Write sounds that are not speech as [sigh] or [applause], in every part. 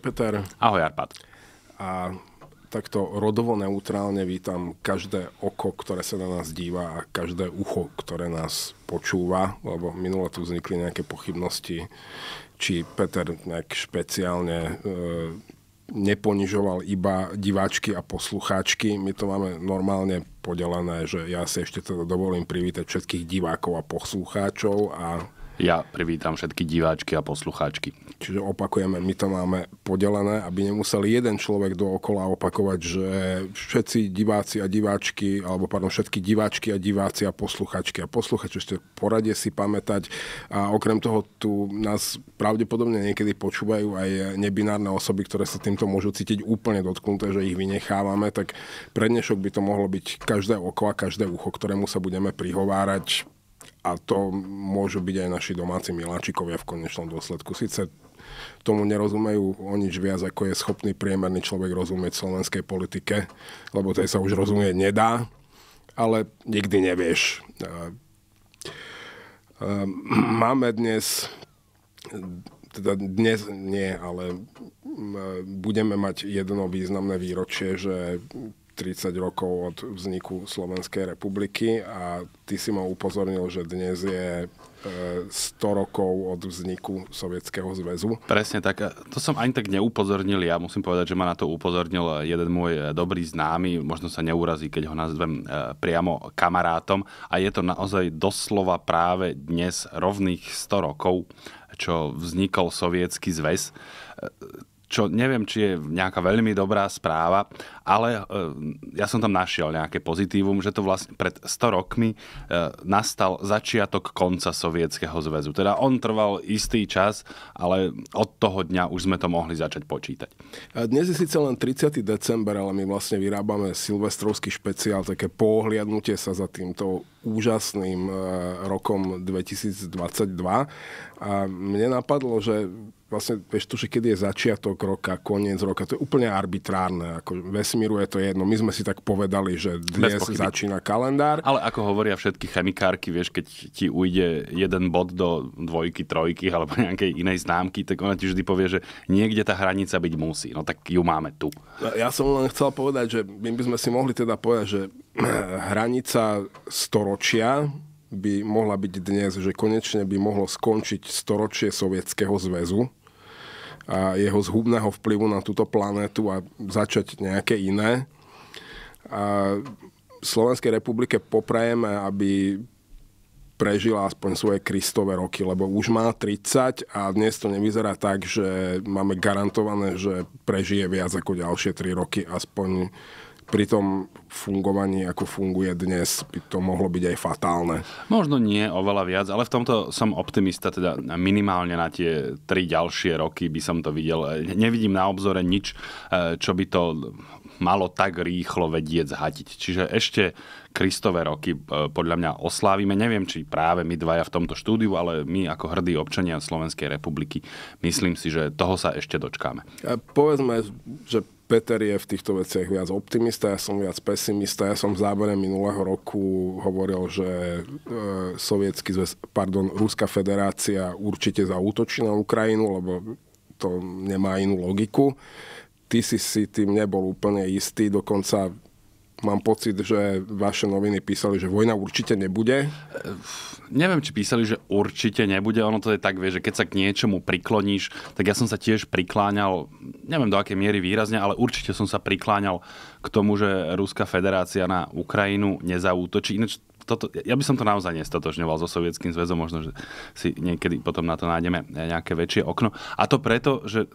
Peter. Ahoj Arpad. A takto rodovo neutrálne vítam každé oko, ktoré sa na nás díva a každé ucho, ktoré nás počúva, lebo minule tu vznikli nejaké pochybnosti, či Peter nejak špeciálne e, neponižoval iba diváčky a poslucháčky. My to máme normálne podelené, že ja si ešte teda dovolím privítať všetkých divákov a poslucháčov a ja privítam všetky diváčky a poslucháčky. Čiže opakujeme, my to máme podelené, aby nemusel jeden človek dookola opakovať, že všetci diváci a diváčky, alebo pardon, všetky diváčky a diváci a poslucháčky a posluchači ešte poradie si pamätať. A okrem toho tu nás pravdepodobne niekedy počúvajú aj nebinárne osoby, ktoré sa týmto môžu cítiť úplne dotknuté, že ich vynechávame, tak pre dnešok by to mohlo byť každé oko a každé ucho, ktorému sa budeme prihovárať a to môžu byť aj naši domáci miláčikovia v konečnom dôsledku. Sice tomu nerozumejú o nič viac, ako je schopný priemerný človek rozumieť slovenskej politike, lebo tej sa už rozumieť nedá, ale nikdy nevieš. Máme dnes, teda dnes nie, ale budeme mať jedno významné výročie, že 30 rokov od vzniku Slovenskej republiky a ty si ma upozornil, že dnes je 100 e, rokov od vzniku Sovietskeho zväzu. Presne tak. To som ani tak neupozornil. Ja musím povedať, že ma na to upozornil jeden môj e, dobrý známy. Možno sa neurazí, keď ho nazvem e, priamo kamarátom. A je to naozaj doslova práve dnes rovných 100 rokov, čo vznikol Sovietsky zväz čo neviem, či je nejaká veľmi dobrá správa, ale e, ja som tam našiel nejaké pozitívum, že to vlastne pred 100 rokmi e, nastal začiatok konca Sovietskeho zväzu. Teda on trval istý čas, ale od toho dňa už sme to mohli začať počítať. Dnes je síce len 30. december, ale my vlastne vyrábame silvestrovský špeciál, také pohliadnutie sa za týmto úžasným e, rokom 2022. A mne napadlo, že vlastne, vieš to, že kedy je začiatok roka, koniec roka, to je úplne arbitrárne. Ako vesmíru je to jedno. My sme si tak povedali, že dnes začína kalendár. Ale ako hovoria všetky chemikárky, vieš, keď ti ujde jeden bod do dvojky, trojky alebo nejakej inej známky, tak ona ti vždy povie, že niekde tá hranica byť musí. No tak ju máme tu. Ja som len chcel povedať, že my by sme si mohli teda povedať, že [clears throat] hranica storočia by mohla byť dnes, že konečne by mohlo skončiť storočie Sovietskeho zväzu, a jeho zhubného vplyvu na túto planétu a začať nejaké iné. A Slovenskej republike poprajeme, aby prežila aspoň svoje kristové roky, lebo už má 30 a dnes to nevyzerá tak, že máme garantované, že prežije viac ako ďalšie 3 roky, aspoň pri tom fungovaní, ako funguje dnes, by to mohlo byť aj fatálne. Možno nie oveľa viac, ale v tomto som optimista, teda minimálne na tie tri ďalšie roky by som to videl. Nevidím na obzore nič, e, čo by to malo tak rýchlo vedieť zhatiť. Čiže ešte Kristové roky e, podľa mňa oslávime. Neviem, či práve my dvaja v tomto štúdiu, ale my ako hrdí občania Slovenskej republiky, myslím si, že toho sa ešte dočkáme. E, povedzme, že Peter je v týchto veciach viac optimista, ja som viac pesimista. Ja som v závere minulého roku hovoril, že e, sovietský zväz, pardon, Ruská federácia určite zaútočí na Ukrajinu, lebo to nemá inú logiku. Ty si si tým nebol úplne istý, dokonca mám pocit, že vaše noviny písali, že vojna určite nebude. Neviem, či písali, že určite nebude. Ono to je tak, vie, že keď sa k niečomu prikloníš, tak ja som sa tiež prikláňal, neviem do akej miery výrazne, ale určite som sa prikláňal k tomu, že Ruská federácia na Ukrajinu nezaútočí. Ináč toto, ja by som to naozaj nestatožňoval so Sovietským zväzom, možno, že si niekedy potom na to nájdeme nejaké väčšie okno. A to preto, že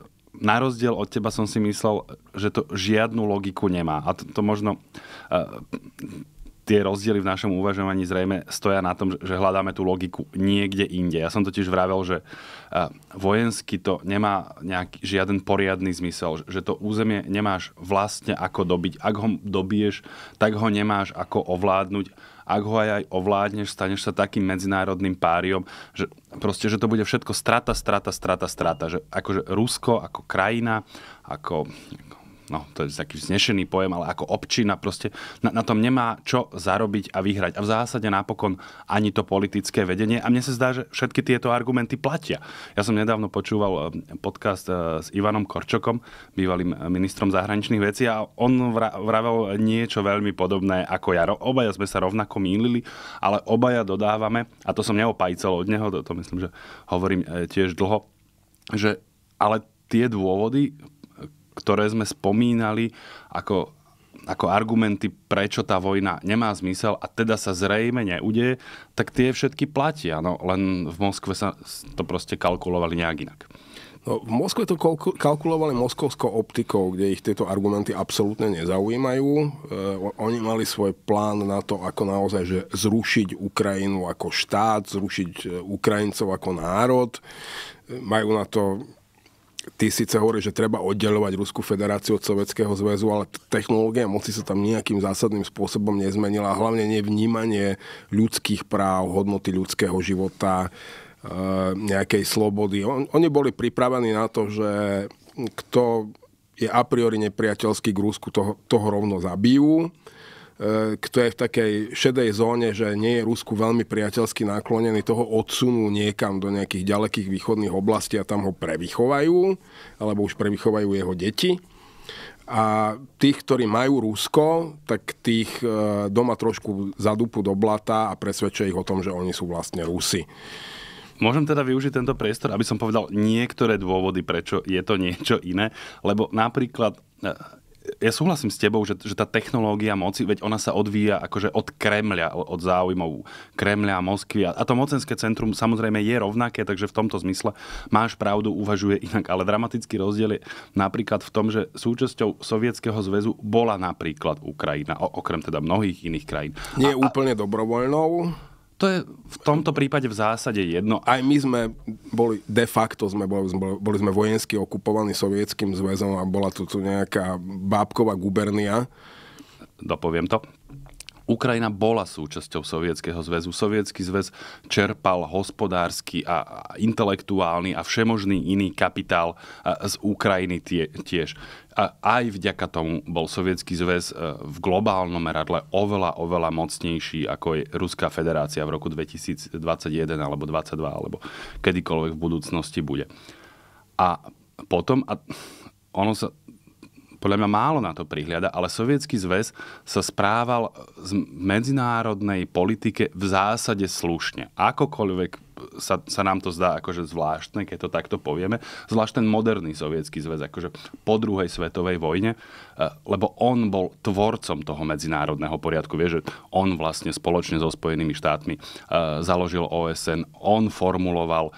na rozdiel od teba som si myslel, že to žiadnu logiku nemá. A to, to možno... Uh, tie rozdiely v našom uvažovaní zrejme stoja na tom, že hľadáme tú logiku niekde inde. Ja som totiž vravel, že e, vojensky to nemá nejaký, žiaden poriadny zmysel, že to územie nemáš vlastne ako dobiť. Ak ho dobiješ, tak ho nemáš ako ovládnuť ak ho aj, aj ovládneš, staneš sa takým medzinárodným páriom, že proste, že to bude všetko strata, strata, strata, strata. Že akože Rusko ako krajina, ako no to je taký vznešený pojem, ale ako občina proste na, na tom nemá čo zarobiť a vyhrať. A v zásade napokon ani to politické vedenie. A mne sa zdá, že všetky tieto argumenty platia. Ja som nedávno počúval eh, podcast eh, s Ivanom Korčokom, bývalým eh, ministrom zahraničných vecí a on vravel niečo veľmi podobné ako ja. Obaja sme sa rovnako mýlili, ale obaja dodávame, a to som neopajcel od neho, to, to myslím, že hovorím tiež dlho, že ale tie dôvody ktoré sme spomínali ako, ako argumenty, prečo tá vojna nemá zmysel a teda sa zrejme neudeje, tak tie všetky platia. No, len v Moskve sa to proste kalkulovali nejak inak. No, v Moskve to kalkulovali moskovskou optikou, kde ich tieto argumenty absolútne nezaujímajú. E, oni mali svoj plán na to, ako naozaj že zrušiť Ukrajinu ako štát, zrušiť e, Ukrajincov ako národ. E, majú na to ty síce hovoríš, že treba oddelovať Ruskú federáciu od Sovjetského zväzu, ale technológia moci sa tam nejakým zásadným spôsobom nezmenila. Hlavne nevnímanie ľudských práv, hodnoty ľudského života, e, nejakej slobody. Oni boli pripravení na to, že kto je a priori nepriateľský k Rusku, toho, toho rovno zabijú. E, kto je v takej šedej zóne, že nie je Rusku veľmi priateľsky naklonený, toho odsunú niekam do nejakých ďalekých východných oblastí a tam ho prevychovajú, alebo už prevychovajú jeho deti. A tých, ktorí majú Rusko, tak tých e, doma trošku zadúpu do blata a presvedčia ich o tom, že oni sú vlastne Rusi. Môžem teda využiť tento priestor, aby som povedal niektoré dôvody, prečo je to niečo iné, lebo napríklad e, ja súhlasím s tebou, že, že tá technológia moci, veď ona sa odvíja akože od Kremľa, od záujmov Kremľa a Moskvy. A to mocenské centrum samozrejme je rovnaké, takže v tomto zmysle máš pravdu, uvažuje inak. Ale dramatický rozdiel je napríklad v tom, že súčasťou Sovietskeho zväzu bola napríklad Ukrajina, okrem teda mnohých iných krajín. Nie a, úplne dobrovoľnou, to je v tomto prípade v zásade jedno. Aj my sme boli, de facto sme boli, boli sme vojensky okupovaní sovietským zväzom a bola tu, tu nejaká bábková gubernia. Dopoviem to. Ukrajina bola súčasťou Sovietskeho zväzu. Sovietsky zväz čerpal hospodársky a intelektuálny a všemožný iný kapitál e, z Ukrajiny tie, tiež. A aj vďaka tomu bol Sovietsky zväz e, v globálnom meradle oveľa, oveľa mocnejší ako je Ruská federácia v roku 2021 alebo 2022 alebo kedykoľvek v budúcnosti bude. A potom, a ono sa podľa mňa málo na to prihliada, ale Sovietský zväz sa správal z medzinárodnej politike v zásade slušne. Akokoľvek sa, sa nám to zdá akože zvláštne, keď to takto povieme. Zvlášť ten moderný sovietský zväz, akože po druhej svetovej vojne, e, lebo on bol tvorcom toho medzinárodného poriadku. Vie, že on vlastne spoločne so Spojenými štátmi e, založil OSN, on formuloval e,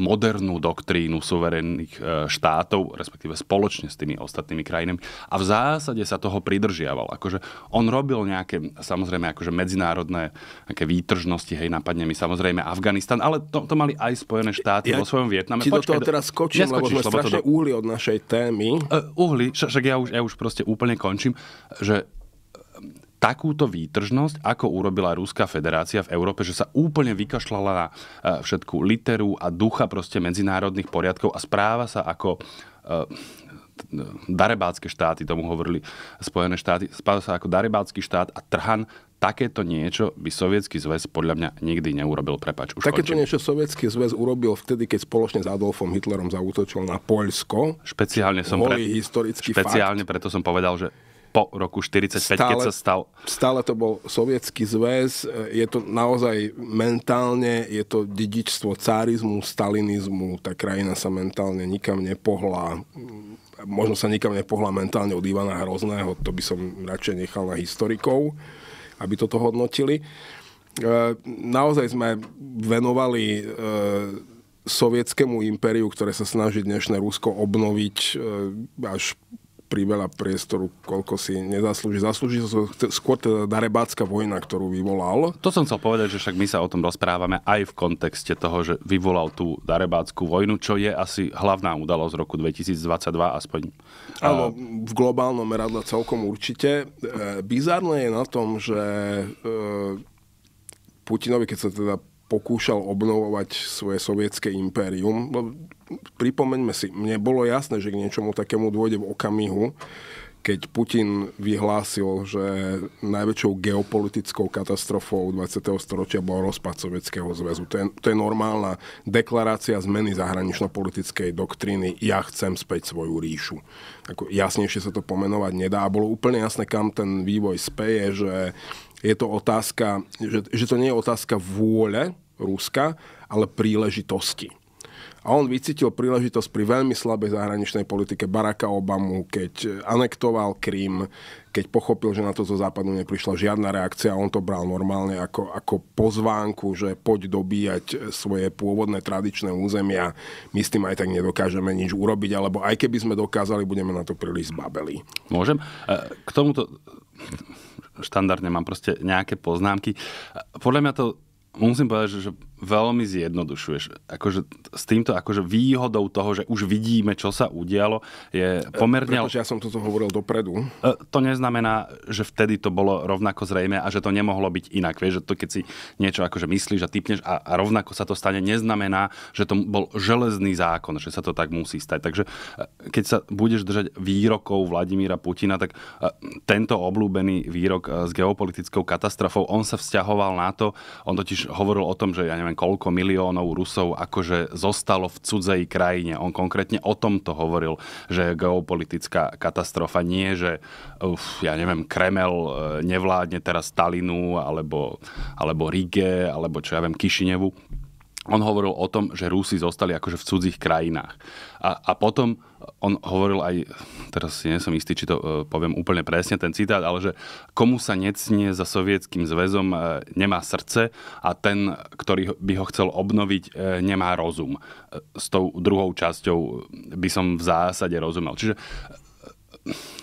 modernú doktrínu suverénnych štátov, respektíve spoločne s tými ostatnými krajinami a v zásade sa toho pridržiaval. Akože on robil nejaké, samozrejme, akože medzinárodné výtržnosti, hej, napadne mi samozrejme Afganistan, Vietnam, ale to, to mali aj Spojené štáty ja, vo svojom Vietname. Ti Počkaj, do toho teraz skočím, lebo sme strašne do... uhli od našej témy. Uh, uhli, však ja už, ja už proste úplne končím, že e, takúto výtržnosť, ako urobila Ruská federácia v Európe, že sa úplne vykašľala na e, všetku literu a ducha proste medzinárodných poriadkov a správa sa ako darebácké štáty, tomu hovorili Spojené štáty, spadol sa ako darebácky štát a Trhan takéto niečo by Sovietský zväz podľa mňa nikdy neurobil. Prepač, už Takéto končím. niečo Sovietský zväz urobil vtedy, keď spoločne s Adolfom Hitlerom zautočil na Poľsko. Špeciálne som pre... historický Špeciálne fakt. preto som povedal, že po roku 45, stále, keď sa stal... Stále to bol sovietský zväz, je to naozaj mentálne, je to dedičstvo cárizmu, stalinizmu, tá krajina sa mentálne nikam nepohla, možno sa nikam nepohla mentálne od Ivana Hrozného, to by som radšej nechal na historikov, aby toto hodnotili. E, naozaj sme venovali e, sovietskému impériu, ktoré sa snaží dnešné Rusko obnoviť e, až priveľa priestoru, koľko si nezaslúži. Zaslúži sa skôr teda darebácka vojna, ktorú vyvolal. To som chcel povedať, že však my sa o tom rozprávame aj v kontexte toho, že vyvolal tú darebáckú vojnu, čo je asi hlavná udalosť roku 2022, aspoň. Áno, v globálnom meradle celkom určite. E, Bizárne je na tom, že e, Putinovi, keď sa teda pokúšal obnovovať svoje sovietské impérium. No, pripomeňme si, mne bolo jasné, že k niečomu takému dôjde v okamihu, keď Putin vyhlásil, že najväčšou geopolitickou katastrofou 20. storočia bol rozpad Sovietskeho zväzu. To je, to je normálna deklarácia zmeny zahranično-politickej doktríny ja chcem späť svoju ríšu. Ako jasnejšie sa to pomenovať nedá. A bolo úplne jasné, kam ten vývoj speje, že je to otázka, že, že to nie je otázka vôle Ruska, ale príležitosti. A on vycítil príležitosť pri veľmi slabej zahraničnej politike Baracka Obamu, keď e, anektoval Krím, keď pochopil, že na to zo západu neprišla žiadna reakcia, on to bral normálne ako, ako pozvánku, že poď dobíjať e, svoje pôvodné tradičné územia, my s tým aj tak nedokážeme nič urobiť, alebo aj keby sme dokázali, budeme na to príliš zbabeli. Môžem? E, k tomuto štandardne mám proste nejaké poznámky. Podľa mňa to musím povedať, že, že veľmi zjednodušuješ. Akože s týmto akože výhodou toho, že už vidíme, čo sa udialo, je e, pomerne... Pretože ja som toto hovoril dopredu. E, to neznamená, že vtedy to bolo rovnako zrejme a že to nemohlo byť inak. Vieš, že to keď si niečo akože myslíš a typneš a, a rovnako sa to stane, neznamená, že to bol železný zákon, že sa to tak musí stať. Takže e, keď sa budeš držať výrokov Vladimíra Putina, tak tento oblúbený výrok s geopolitickou katastrofou, on sa vzťahoval na to, on totiž hovoril o tom, že ja neviem, neviem koľko miliónov Rusov akože zostalo v cudzej krajine. On konkrétne o tomto hovoril, že geopolitická katastrofa nie, že uf, ja neviem, Kremel e, nevládne teraz Stalinu alebo, alebo Rige alebo čo ja viem, Kišinevu on hovoril o tom, že Rusi zostali akože v cudzích krajinách. A, a potom on hovoril aj, teraz si nesom istý, či to e, poviem úplne presne, ten citát, ale že komu sa necnie za sovietským zväzom e, nemá srdce a ten, ktorý by ho chcel obnoviť, e, nemá rozum. E, s tou druhou časťou by som v zásade rozumel. Čiže e,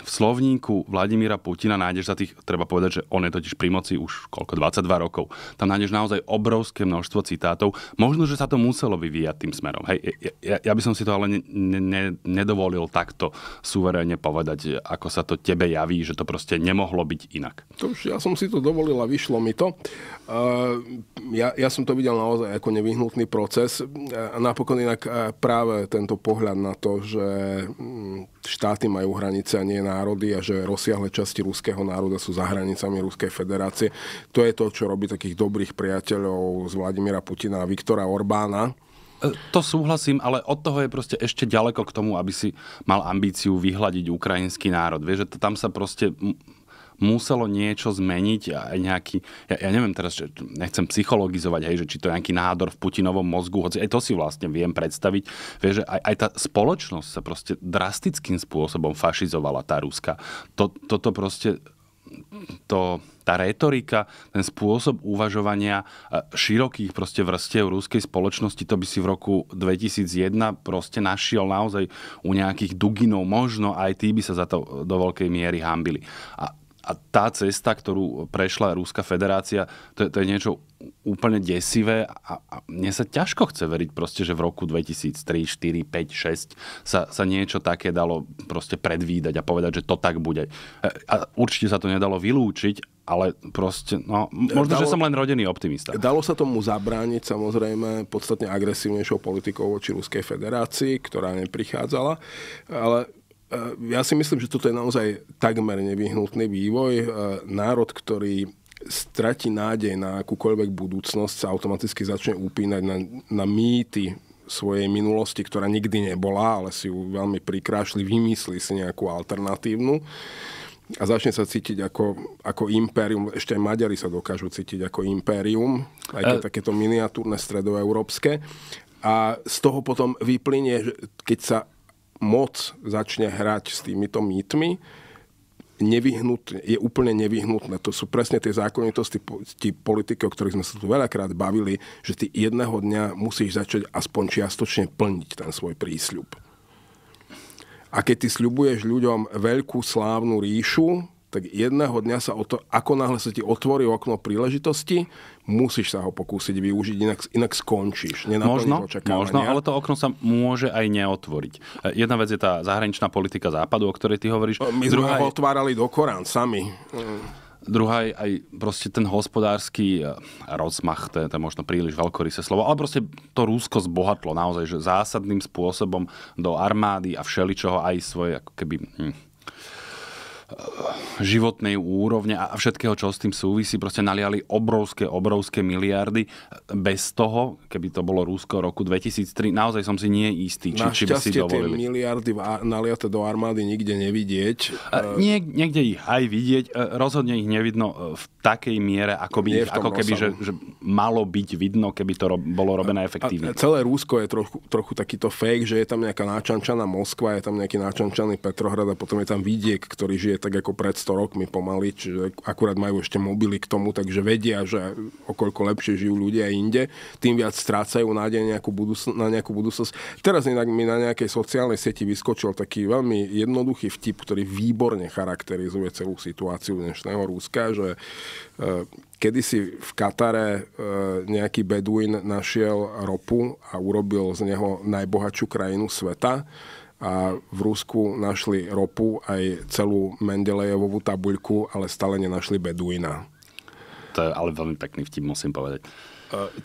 v slovníku Vladimíra Putina nájdeš za tých, treba povedať, že on je totiž pri moci už koľko, 22 rokov. Tam nájdeš naozaj obrovské množstvo citátov. Možno, že sa to muselo vyvíjať tým smerom. Hej, ja, ja by som si to ale ne, ne, nedovolil takto suverénne povedať, ako sa to tebe javí, že to proste nemohlo byť inak. To už ja som si to dovolil a vyšlo mi to. Uh, ja, ja som to videl naozaj ako nevyhnutný proces. Eh, a napokon inak eh, práve tento pohľad na to, že mm, štáty majú hranice a nie národy a že rozsiahle časti ruského národa sú za hranicami Ruskej federácie. To je to, čo robí takých dobrých priateľov z Vladimíra Putina a Viktora Orbána. E, to súhlasím, ale od toho je proste ešte ďaleko k tomu, aby si mal ambíciu vyhľadiť ukrajinský národ. Vieš, že tam sa proste muselo niečo zmeniť a nejaký, ja, ja neviem teraz, že nechcem psychologizovať, hej, že či to je nejaký nádor v Putinovom mozgu, hoci aj to si vlastne viem predstaviť, vie, že aj, aj tá spoločnosť sa proste drastickým spôsobom fašizovala, tá Ruska. To, toto proste to, tá retorika, ten spôsob uvažovania širokých proste vrstiev rúskej spoločnosti, to by si v roku 2001 proste našiel naozaj u nejakých duginov, možno aj tí by sa za to do veľkej miery hambili. A a tá cesta, ktorú prešla Ruská federácia, to, to je niečo úplne desivé a, a mne sa ťažko chce veriť proste, že v roku 2003, 4, 5, 6 sa, sa niečo také dalo proste predvídať a povedať, že to tak bude. E, a určite sa to nedalo vylúčiť, ale proste, no, možno, dalo, že som len rodený optimista. Dalo sa tomu zabrániť samozrejme podstatne agresívnejšou politikou voči Ruskej federácii, ktorá neprichádzala, ale Eh, ja si myslím, že toto je naozaj takmer nevyhnutný vývoj. Eh, národ, ktorý stratí nádej na akúkoľvek budúcnosť, sa automaticky začne upínať na, na mýty svojej minulosti, ktorá nikdy nebola, ale si ju veľmi prikrášli, vymyslí si nejakú alternatívnu a začne sa cítiť ako, ako impérium. Ešte aj Maďari sa dokážu cítiť ako impérium, aj keď eh. takéto miniatúrne stredoeurópske. A z toho potom vyplynie, keď sa moc začne hrať s týmito mýtmi, nevyhnutne, je úplne nevyhnutné. To sú presne tie zákonitosti tí politiky, o ktorých sme sa tu veľakrát bavili, že ty jedného dňa musíš začať aspoň čiastočne plniť ten svoj prísľub. A keď ty sľubuješ ľuďom veľkú slávnu ríšu, tak jedného dňa sa o to, ako náhle sa ti otvorí okno príležitosti, musíš sa ho pokúsiť využiť, inak, inak skončíš. Možno, možno, ale to okno sa môže aj neotvoriť. E, jedna vec je tá zahraničná politika západu, o ktorej ty hovoríš. No, my sme ho otvárali do Korán sami. Druhá je aj proste ten hospodársky e, rozmach, to je, to je možno príliš veľkorysé slovo, ale proste to Rúsko zbohatlo naozaj že zásadným spôsobom do armády a všeličoho aj svoje ako keby... Hm životnej úrovne a všetkého, čo s tým súvisí, proste naliali obrovské, obrovské miliardy. Bez toho, keby to bolo Rusko roku 2003, naozaj som si nie istý, či, či by si dovolili. tie miliardy naliate do armády nikde nevidieť. E, nie, niekde ich aj vidieť, e, rozhodne ich nevidno e, v takej miere, ako, by ich, ako keby, že, že malo byť vidno, keby to ro- bolo robené efektívne. A celé Rusko je trochu, trochu takýto fake, že je tam nejaká náčančaná Moskva, je tam nejaký náčančaný Petrohrad a potom je tam vidiek, ktorý žije tak ako pred 100 rokmi pomaly, čiže akurát majú ešte mobily k tomu, takže vedia, že okoľko lepšie žijú ľudia inde, tým viac strácajú nádej nejakú budúcn- na nejakú budúcnosť. Teraz inak mi na nejakej sociálnej sieti vyskočil taký veľmi jednoduchý vtip, ktorý výborne charakterizuje celú situáciu dnešného Rúska, že e, kedysi v Katare e, nejaký Beduín našiel ropu a urobil z neho najbohatšiu krajinu sveta a v Rusku našli ropu aj celú Mendelejevovú tabuľku, ale stále nenašli Beduina. To je ale veľmi pekný vtip, musím povedať. E,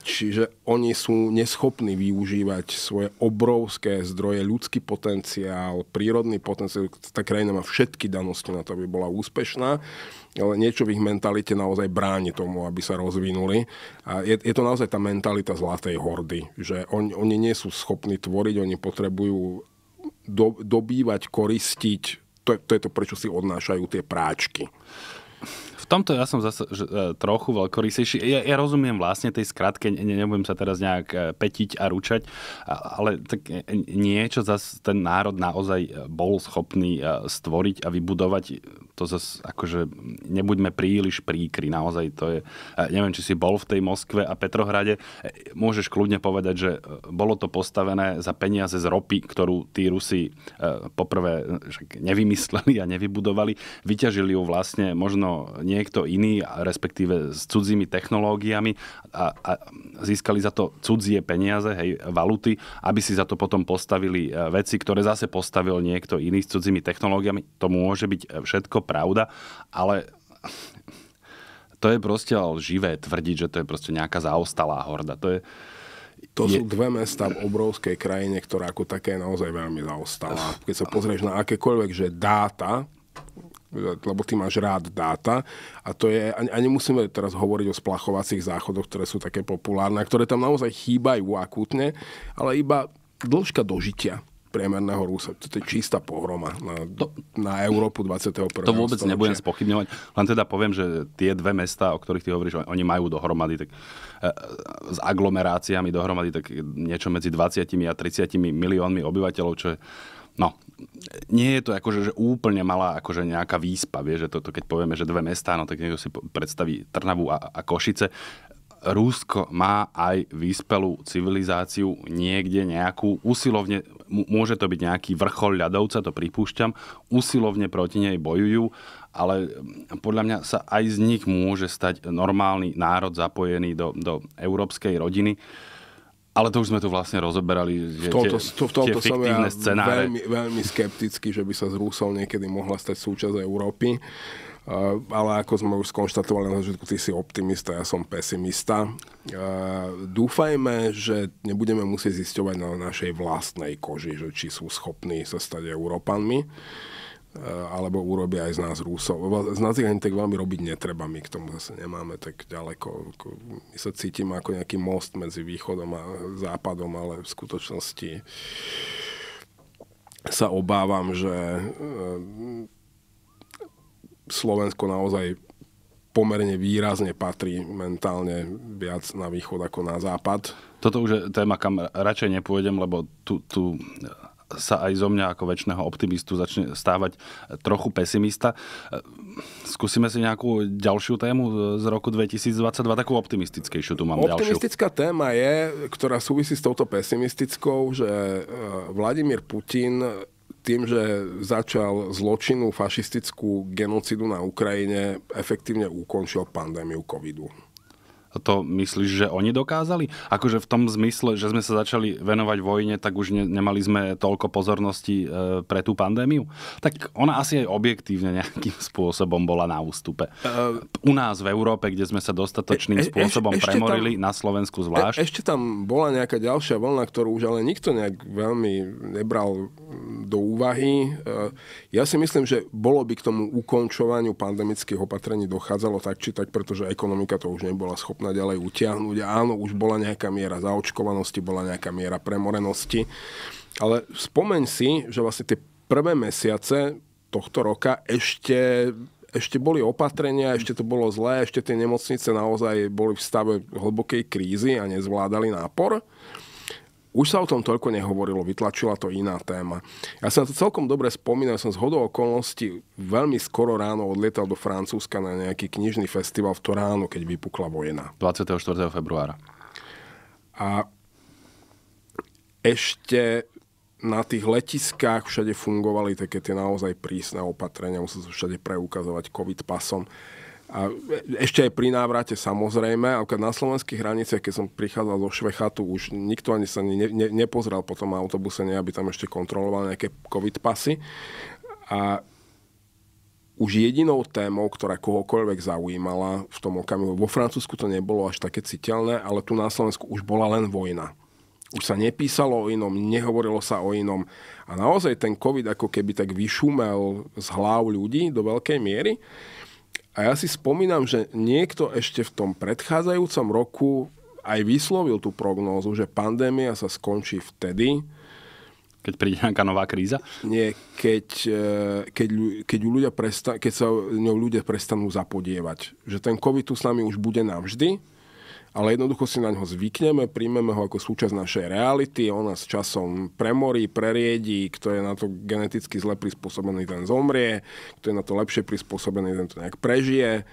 čiže oni sú neschopní využívať svoje obrovské zdroje, ľudský potenciál, prírodný potenciál. Tá krajina má všetky danosti na to, aby bola úspešná, ale niečo v ich mentalite naozaj bráni tomu, aby sa rozvinuli. A je, je to naozaj tá mentalita zlatej hordy, že on, oni nie sú schopní tvoriť, oni potrebujú do, dobývať, koristiť. To, to je to, prečo si odnášajú tie práčky. V tomto ja som zase že, e, trochu veľkorysejší. Ja, ja rozumiem vlastne tej skratke, ne, nebudem sa teraz nejak e, petiť a ručať, ale tak e, niečo zase ten národ naozaj bol schopný stvoriť a vybudovať to zase akože nebuďme príliš príkry, naozaj to je, neviem, či si bol v tej Moskve a Petrohrade, môžeš kľudne povedať, že e, bolo to postavené za peniaze z ropy, ktorú tí Rusi e, poprvé e, nevymysleli a nevybudovali, vyťažili ju vlastne možno niekto iný, respektíve s cudzími technológiami a, a získali za to cudzie peniaze, hej, valuty, aby si za to potom postavili veci, ktoré zase postavil niekto iný s cudzími technológiami. To môže byť všetko pravda, ale to je proste živé tvrdiť, že to je proste nejaká zaostalá horda. To je, to je... sú dve mesta v obrovskej krajine, ktorá ako také je naozaj veľmi zaostáva. Keď sa pozrieš na akékoľvek, že dáta, lebo ty máš rád dáta a to je, a nemusíme teraz hovoriť o splachovacích záchodoch, ktoré sú také populárne, ktoré tam naozaj chýbajú akútne, ale iba dĺžka dožitia priemerného Rusa. To je čistá pohroma na, to, na Európu 21. To vôbec storočia. nebudem spochybňovať, len teda poviem, že tie dve mesta, o ktorých ty hovoríš, oni majú dohromady tak, e, e, s aglomeráciami dohromady tak niečo medzi 20 a 30 miliónmi obyvateľov, čo je No, nie je to akože že úplne malá akože nejaká výspa, vie, že to, keď povieme, že dve mestá, no tak niekto si predstaví Trnavu a, a Košice Rusko má aj vyspelú civilizáciu niekde nejakú usilovne, môže to byť nejaký vrchol ľadovca, to pripúšťam, usilovne proti nej bojujú, ale mm, podľa mňa sa aj z nich môže stať normálny národ zapojený do, do európskej rodiny. Ale to už sme tu vlastne rozoberali, že v tomto, tie, v tomto tie fiktívne ja scenáre... veľmi, veľmi skepticky, že by sa z Rusov niekedy mohla stať súčasť Európy. Eh, ale ako sme už skonštatovali na začiatku, ty si optimista, ja som pesimista. Eh, dúfajme, že nebudeme musieť zisťovať na našej vlastnej koži, že či sú schopní sa stať Európanmi eh, alebo urobia aj z nás Rúsov. Z nás ich ani tak veľmi robiť netreba, my k tomu zase nemáme tak ďaleko. My sa cítime ako nejaký most medzi východom a západom, ale v skutočnosti sa obávam, že Slovensko naozaj pomerne výrazne patrí mentálne viac na východ ako na západ. Toto už je téma, kam radšej nepôjdem, lebo tu, tu sa aj zo mňa ako väčšného optimistu začne stávať trochu pesimista. Skúsime si nejakú ďalšiu tému z roku 2022, takú optimistickejšiu tu mám Optimistická ďalšiu. téma je, ktorá súvisí s touto pesimistickou, že eh, Vladimír Putin tým, že začal zločinu fašistickú genocidu na Ukrajine, efektívne ukončil pandémiu covidu to myslíš, že oni dokázali? Akože v tom zmysle, že sme sa začali venovať vojne, tak už ne, nemali sme toľko pozornosti e, pre tú pandémiu? Tak ona asi aj objektívne nejakým [laughs] spôsobom bola na ústupe. Uh, U nás v Európe, kde sme sa dostatočným e, spôsobom e, e, premorili, tam, na Slovensku zvlášť. E, ešte tam bola nejaká ďalšia vlna, ktorú už ale nikto nejak veľmi nebral do úvahy. E, ja si myslím, že bolo by k tomu ukončovaniu pandemických opatrení dochádzalo tak či tak, pretože ekonomika to už nebola schopná schopná ďalej utiahnuť. A áno, už bola nejaká miera zaočkovanosti, bola nejaká miera premorenosti. Ale spomeň si, že vlastne tie prvé mesiace tohto roka ešte ešte boli opatrenia, ešte to bolo zlé, ešte tie nemocnice naozaj boli v stave hlbokej krízy a nezvládali nápor už sa o tom toľko nehovorilo, vytlačila to iná téma. Ja som to celkom dobre spomínal, som z hodou okolností veľmi skoro ráno odlietal do Francúzska na nejaký knižný festival v ráno, keď vypukla vojna. 24. februára. A ešte na tých letiskách všade fungovali také tie naozaj prísne opatrenia, musel sa všade preukazovať COVID pasom. A ešte aj pri návrate samozrejme, ale na slovenských hraniciach, keď som prichádzal zo Švechatu, už nikto ani sa ne, ne, nepozrel po tom autobuse, ne, aby tam ešte kontroloval nejaké covid pasy. A už jedinou témou, ktorá kohokoľvek zaujímala v tom okamihu, vo Francúzsku to nebolo až také citeľné, ale tu na Slovensku už bola len vojna. Už sa nepísalo o inom, nehovorilo sa o inom. A naozaj ten COVID ako keby tak vyšumel z hlav ľudí do veľkej miery. A ja si spomínam, že niekto ešte v tom predchádzajúcom roku aj vyslovil tú prognózu, že pandémia sa skončí vtedy, keď príde nejaká nová kríza? Nie, keď, e, keď, keď, ľudia presta- keď sa ňou ľudia prestanú zapodievať. Že ten COVID tu s nami už bude navždy, ale jednoducho si na ňo zvykneme, príjmeme ho ako súčasť našej reality, on nás časom premorí, preriedí, kto je na to geneticky zle prispôsobený, ten zomrie, kto je na to lepšie prispôsobený, ten to nejak prežije.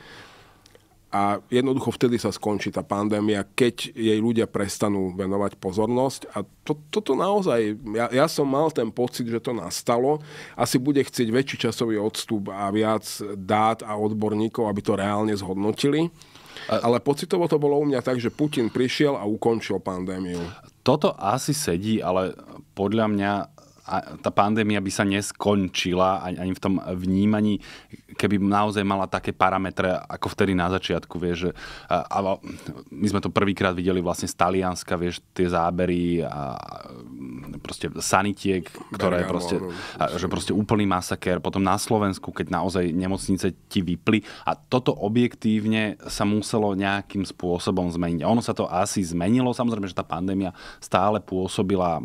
A jednoducho vtedy sa skončí tá pandémia, keď jej ľudia prestanú venovať pozornosť. A to, toto naozaj, ja, ja som mal ten pocit, že to nastalo. Asi bude chcieť väčší časový odstup a viac dát a odborníkov, aby to reálne zhodnotili. Ale pocitovo to bolo u mňa tak, že Putin prišiel a ukončil pandémiu. Toto asi sedí, ale podľa mňa tá pandémia by sa neskončila ani v tom vnímaní, keby naozaj mala také parametre, ako vtedy na začiatku, vieš, že, a, my sme to prvýkrát videli vlastne z Talianska, vieš, tie zábery a proste sanitiek, ktoré Bergamo, proste, no, a, že proste úplný masaker, potom na Slovensku, keď naozaj nemocnice ti vypli a toto objektívne sa muselo nejakým spôsobom zmeniť. ono sa to asi zmenilo, samozrejme, že tá pandémia stále pôsobila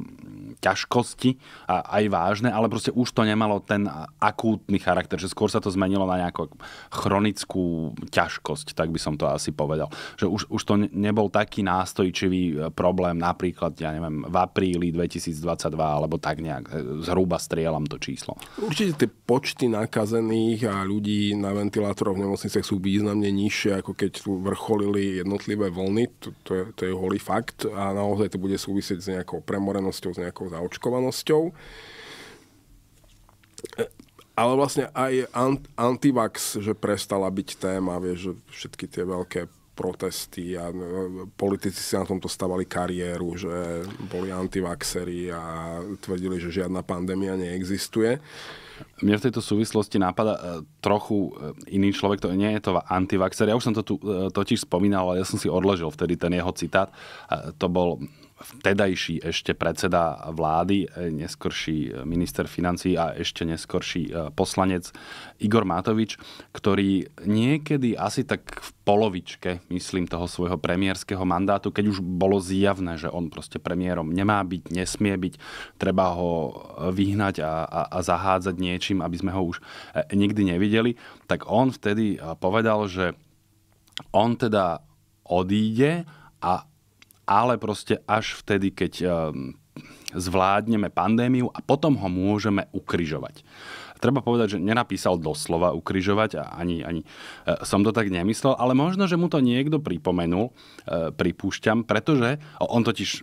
ťažkosti, a aj vážne, ale proste už to nemalo ten akútny charakter, že skôr sa to zmenilo na nejakú chronickú ťažkosť, tak by som to asi povedal. Že už, už to nebol taký nástojčivý e, problém, napríklad, ja neviem, v apríli 2022, alebo tak nejak, e, zhruba strieľam to číslo. Určite tie počty nakazených a ľudí na ventilátoroch v nemocniciach sú významne nižšie, ako keď tu vrcholili jednotlivé vlny, to, to, je, to je holý fakt a naozaj to bude súvisieť s nejakou premorenosťou, s nejakou zaočkovanosťou. Ale vlastne aj ant, antivax, že prestala byť téma, vieš, že všetky tie veľké protesty a e, politici si na tomto stavali kariéru, že boli antivaxery a tvrdili, že žiadna pandémia neexistuje. Mne v tejto súvislosti napadá e, trochu e, iný človek, to nie je to antivaxer. Ja už som to tu totiž spomínal, ale ja som si odložil vtedy ten jeho citát. To bol vtedajší ešte predseda vlády, e, neskorší e, minister financí a ešte neskorší e, poslanec Igor Matovič, ktorý niekedy asi tak v polovičke, myslím, toho svojho premiérskeho mandátu, keď už bolo zjavné, že on proste premiérom nemá byť, nesmie byť, treba ho vyhnať a, a, a zahádzať niečím, aby sme ho už nikdy nevideli, tak on vtedy povedal, že on teda odíde a ale proste až vtedy, keď ehm, zvládneme pandémiu a potom ho môžeme ukryžovať treba povedať, že nenapísal doslova ukrižovať a ani, ani e, som to tak nemyslel, ale možno, že mu to niekto pripomenul, e, pripúšťam, pretože on totiž, e,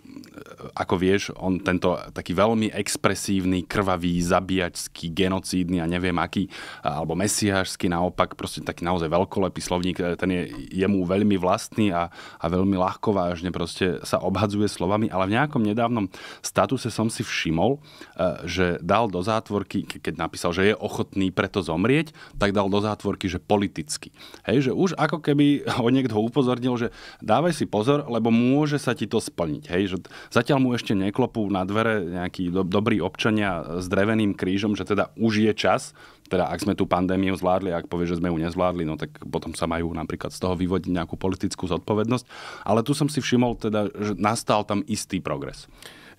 ako vieš, on tento taký veľmi expresívny, krvavý, zabíjačský, genocídny a neviem aký, alebo mesiášsky naopak, proste taký naozaj veľkolepý slovník, ten je jemu veľmi vlastný a, a veľmi ľahko vážne proste sa obhadzuje slovami, ale v nejakom nedávnom statuse som si všimol, že dal do zátvorky, keď napísal, že je je ochotný preto zomrieť, tak dal do zátvorky, že politicky. Hej, že už ako keby ho niekto upozornil, že dávaj si pozor, lebo môže sa ti to splniť. Hej, že zatiaľ mu ešte neklopú na dvere nejakí do, dobrí občania s dreveným krížom, že teda už je čas, teda ak sme tú pandémiu zvládli, ak povie, že sme ju nezvládli, no tak potom sa majú napríklad z toho vyvodiť nejakú politickú zodpovednosť. Ale tu som si všimol teda, že nastal tam istý progres.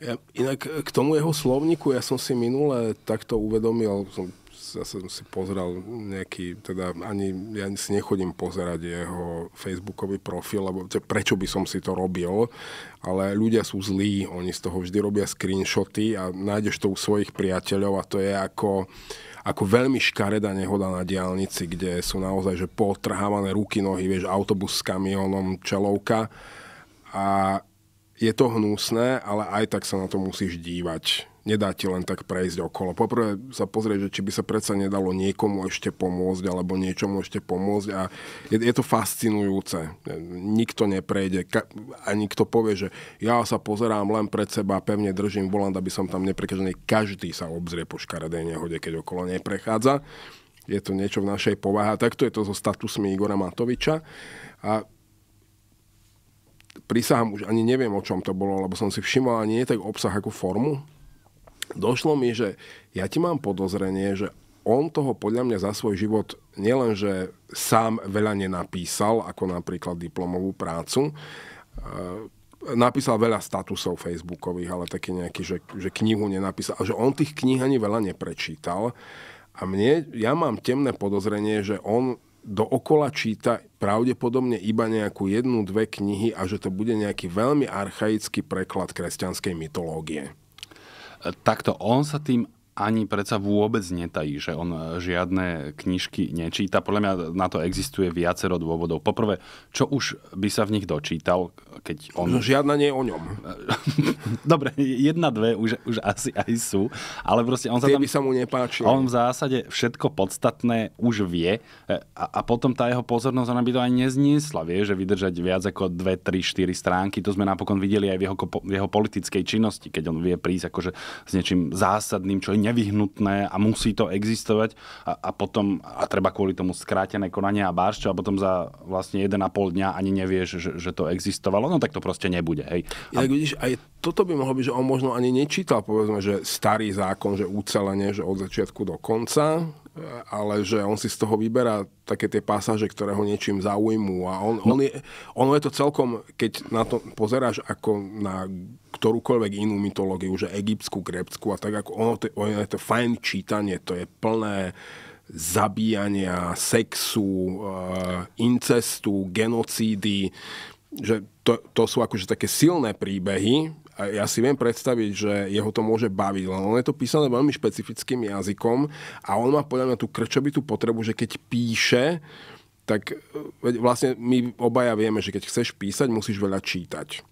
Ja, inak k tomu jeho slovníku, ja som si minule takto uvedomil, som ja som si pozrel nejaký, teda ani ja si nechodím pozerať jeho facebookový profil, lebo te, prečo by som si to robil, ale ľudia sú zlí, oni z toho vždy robia screenshoty a nájdeš to u svojich priateľov a to je ako ako veľmi škaredá nehoda na diálnici, kde sú naozaj že potrhávané ruky, nohy, vieš, autobus s kamionom, čelovka. A je to hnusné, ale aj tak sa na to musíš dívať. Nedá ti len tak prejsť okolo. Poprvé sa pozrieť, že či by sa predsa nedalo niekomu ešte pomôcť alebo niečomu ešte pomôcť a je, je to fascinujúce. Nikto neprejde ka- a nikto povie, že ja sa pozerám len pred seba, pevne držím volant, aby som tam neprekažený. Každý sa obzrie po škaredej nehode, keď okolo neprechádza. Je to niečo v našej povahe. Takto je to so statusmi Igora Matoviča. A prisahám, už ani neviem, o čom to bolo, lebo som si všimol ani nie tak obsah ako formu, došlo mi, že ja ti mám podozrenie, že on toho podľa mňa za svoj život nielenže sám veľa nenapísal, ako napríklad diplomovú prácu, eh, napísal veľa statusov facebookových, ale taký nejaký, že, že knihu nenapísal. A že on tých kníh ani veľa neprečítal. A mne, ja mám temné podozrenie, že on dookola číta pravdepodobne iba nejakú jednu, dve knihy a že to bude nejaký veľmi archaický preklad kresťanskej mytológie takto on sa tým ani predsa vôbec netají, že on e, žiadne knižky nečíta. Podľa mňa na to existuje viacero dôvodov. Poprvé, čo už by sa v nich dočítal, keď on... No, žiadna nie je o ňom. [laughs] Dobre, jedna, dve už, už asi aj sú, ale proste on sa tam... by sa mu On v zásade všetko podstatné už vie e, a, a potom tá jeho pozornosť, ona by to aj nezniesla, vie, že vydržať viac ako dve, tri štyri stránky, to sme napokon videli aj v jeho, v jeho politickej činnosti, keď on vie prísť akože s niečím zásadným, čo je nevyhnutné a musí to existovať a, a potom a treba kvôli tomu skrátené konanie a baršťa a potom za vlastne 1,5 dňa ani nevieš, že, že to existovalo, no tak to proste nebude. Hej. A... Ja, vidíš, aj toto by mohlo byť, že on možno ani nečítal, povedzme, že starý zákon, že ucelenie, že od začiatku do konca, ale že on si z toho vyberá také tie pasáže, ktoré ho niečím zaujímu. a on, no. on je, ono je to celkom, keď na to pozeráš ako na ktorúkoľvek inú mytológiu, že egyptskú, grebskú a tak ako ono, to, ono je to fajn čítanie, to je plné zabíjania, sexu, eh, incestu, genocídy, že to, to sú akože také silné príbehy, ja si viem predstaviť, že jeho to môže baviť, len on je to písané veľmi špecifickým jazykom a on má podľa mňa tú krčovitú potrebu, že keď píše, tak e, vlastne my obaja vieme, že keď chceš písať, musíš veľa čítať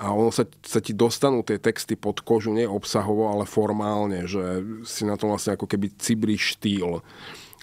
a ono sa, sa ti dostanú tie texty pod kožu, nie obsahovo, ale formálne, že si na tom vlastne ako keby cibri štýl.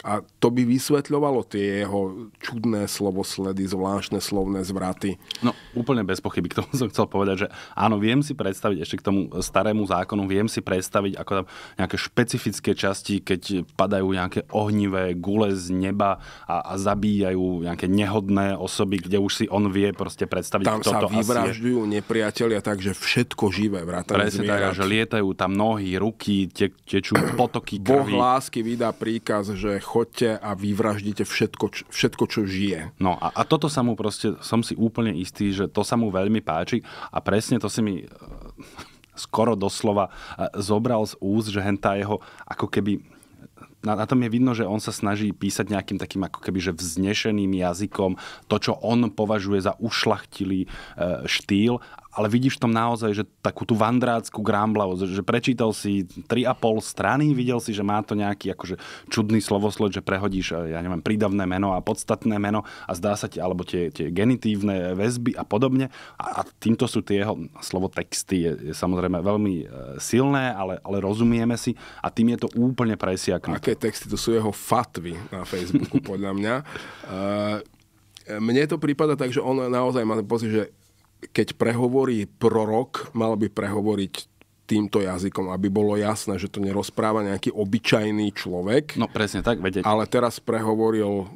A to by vysvetľovalo tie jeho čudné slovosledy, zvláštne slovné zvraty. No úplne bez pochyby, k tomu som chcel povedať, že áno, viem si predstaviť ešte k tomu starému zákonu, viem si predstaviť ako tam nejaké špecifické časti, keď padajú nejaké ohnivé gule z neba a, a zabíjajú nejaké nehodné osoby, kde už si on vie proste predstaviť, tam kto sa to vyvražďujú asi je. nepriatelia, takže všetko živé vrátane Presne tak, že lietajú tam nohy, ruky, te, tečú [clears throat] potoky krvi. Boh lásky vydá príkaz, že choďte a vyvraždite všetko, všetko čo žije. No a, a toto sa mu proste, som si úplne istý, že to sa mu veľmi páči a presne to si mi eh, skoro doslova eh, zobral z úst, že hentá jeho ako keby na, na tom je vidno, že on sa snaží písať nejakým takým ako keby že vznešeným jazykom to, čo on považuje za ušlachtilý e, štýl ale vidíš tam naozaj, že takú tú vandrácku grámblavosť, že prečítal si 3,5 strany, videl si, že má to nejaký akože čudný slovosled, že prehodíš, eh, ja neviem, prídavné meno a podstatné meno a zdá sa ti, alebo tie, tie genitívne väzby a podobne. A, a týmto sú tie jeho slovo texty, je, je samozrejme veľmi eh, silné, ale, ale rozumieme si a tým je to úplne presiaknuté. Aké texty? To sú jeho fatvy na Facebooku, podľa mňa. Uh, [laughs] mne to prípada tak, že on naozaj má pocit, že keď prehovorí prorok, mal by prehovoriť týmto jazykom, aby bolo jasné, že to nerozpráva nejaký obyčajný človek. No presne tak, vedieť. Ale teraz prehovoril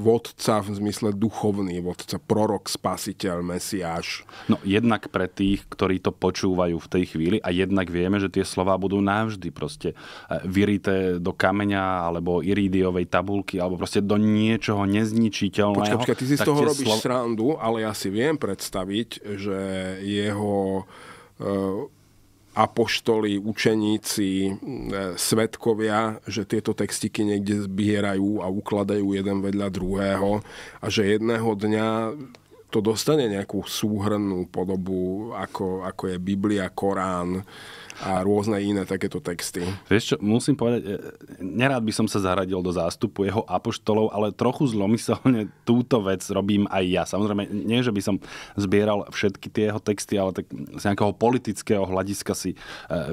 vodca v zmysle duchovný vodca, prorok, spasiteľ, mesiáš? No jednak pre tých, ktorí to počúvajú v tej chvíli a jednak vieme, že tie slova budú navždy proste e, vyrité do kameňa alebo irídiovej tabulky alebo proste do niečoho nezničiteľného. Počkaj, počkaj, ty si z toho robíš slo... srandu, ale ja si viem predstaviť, že jeho Uh, apoštoli, učeníci, e, svetkovia, že tieto textiky niekde zbierajú a ukladajú jeden vedľa druhého a že jedného dňa to dostane nejakú súhrnú podobu, ako, ako je Biblia, Korán, a rôzne iné takéto texty. Vieš čo, musím povedať, e, nerád by som sa zaradil do zástupu jeho apoštolov, ale trochu zlomyselne túto vec robím aj ja. Samozrejme, nie, že by som zbieral všetky tie jeho texty, ale tak z nejakého politického hľadiska si e,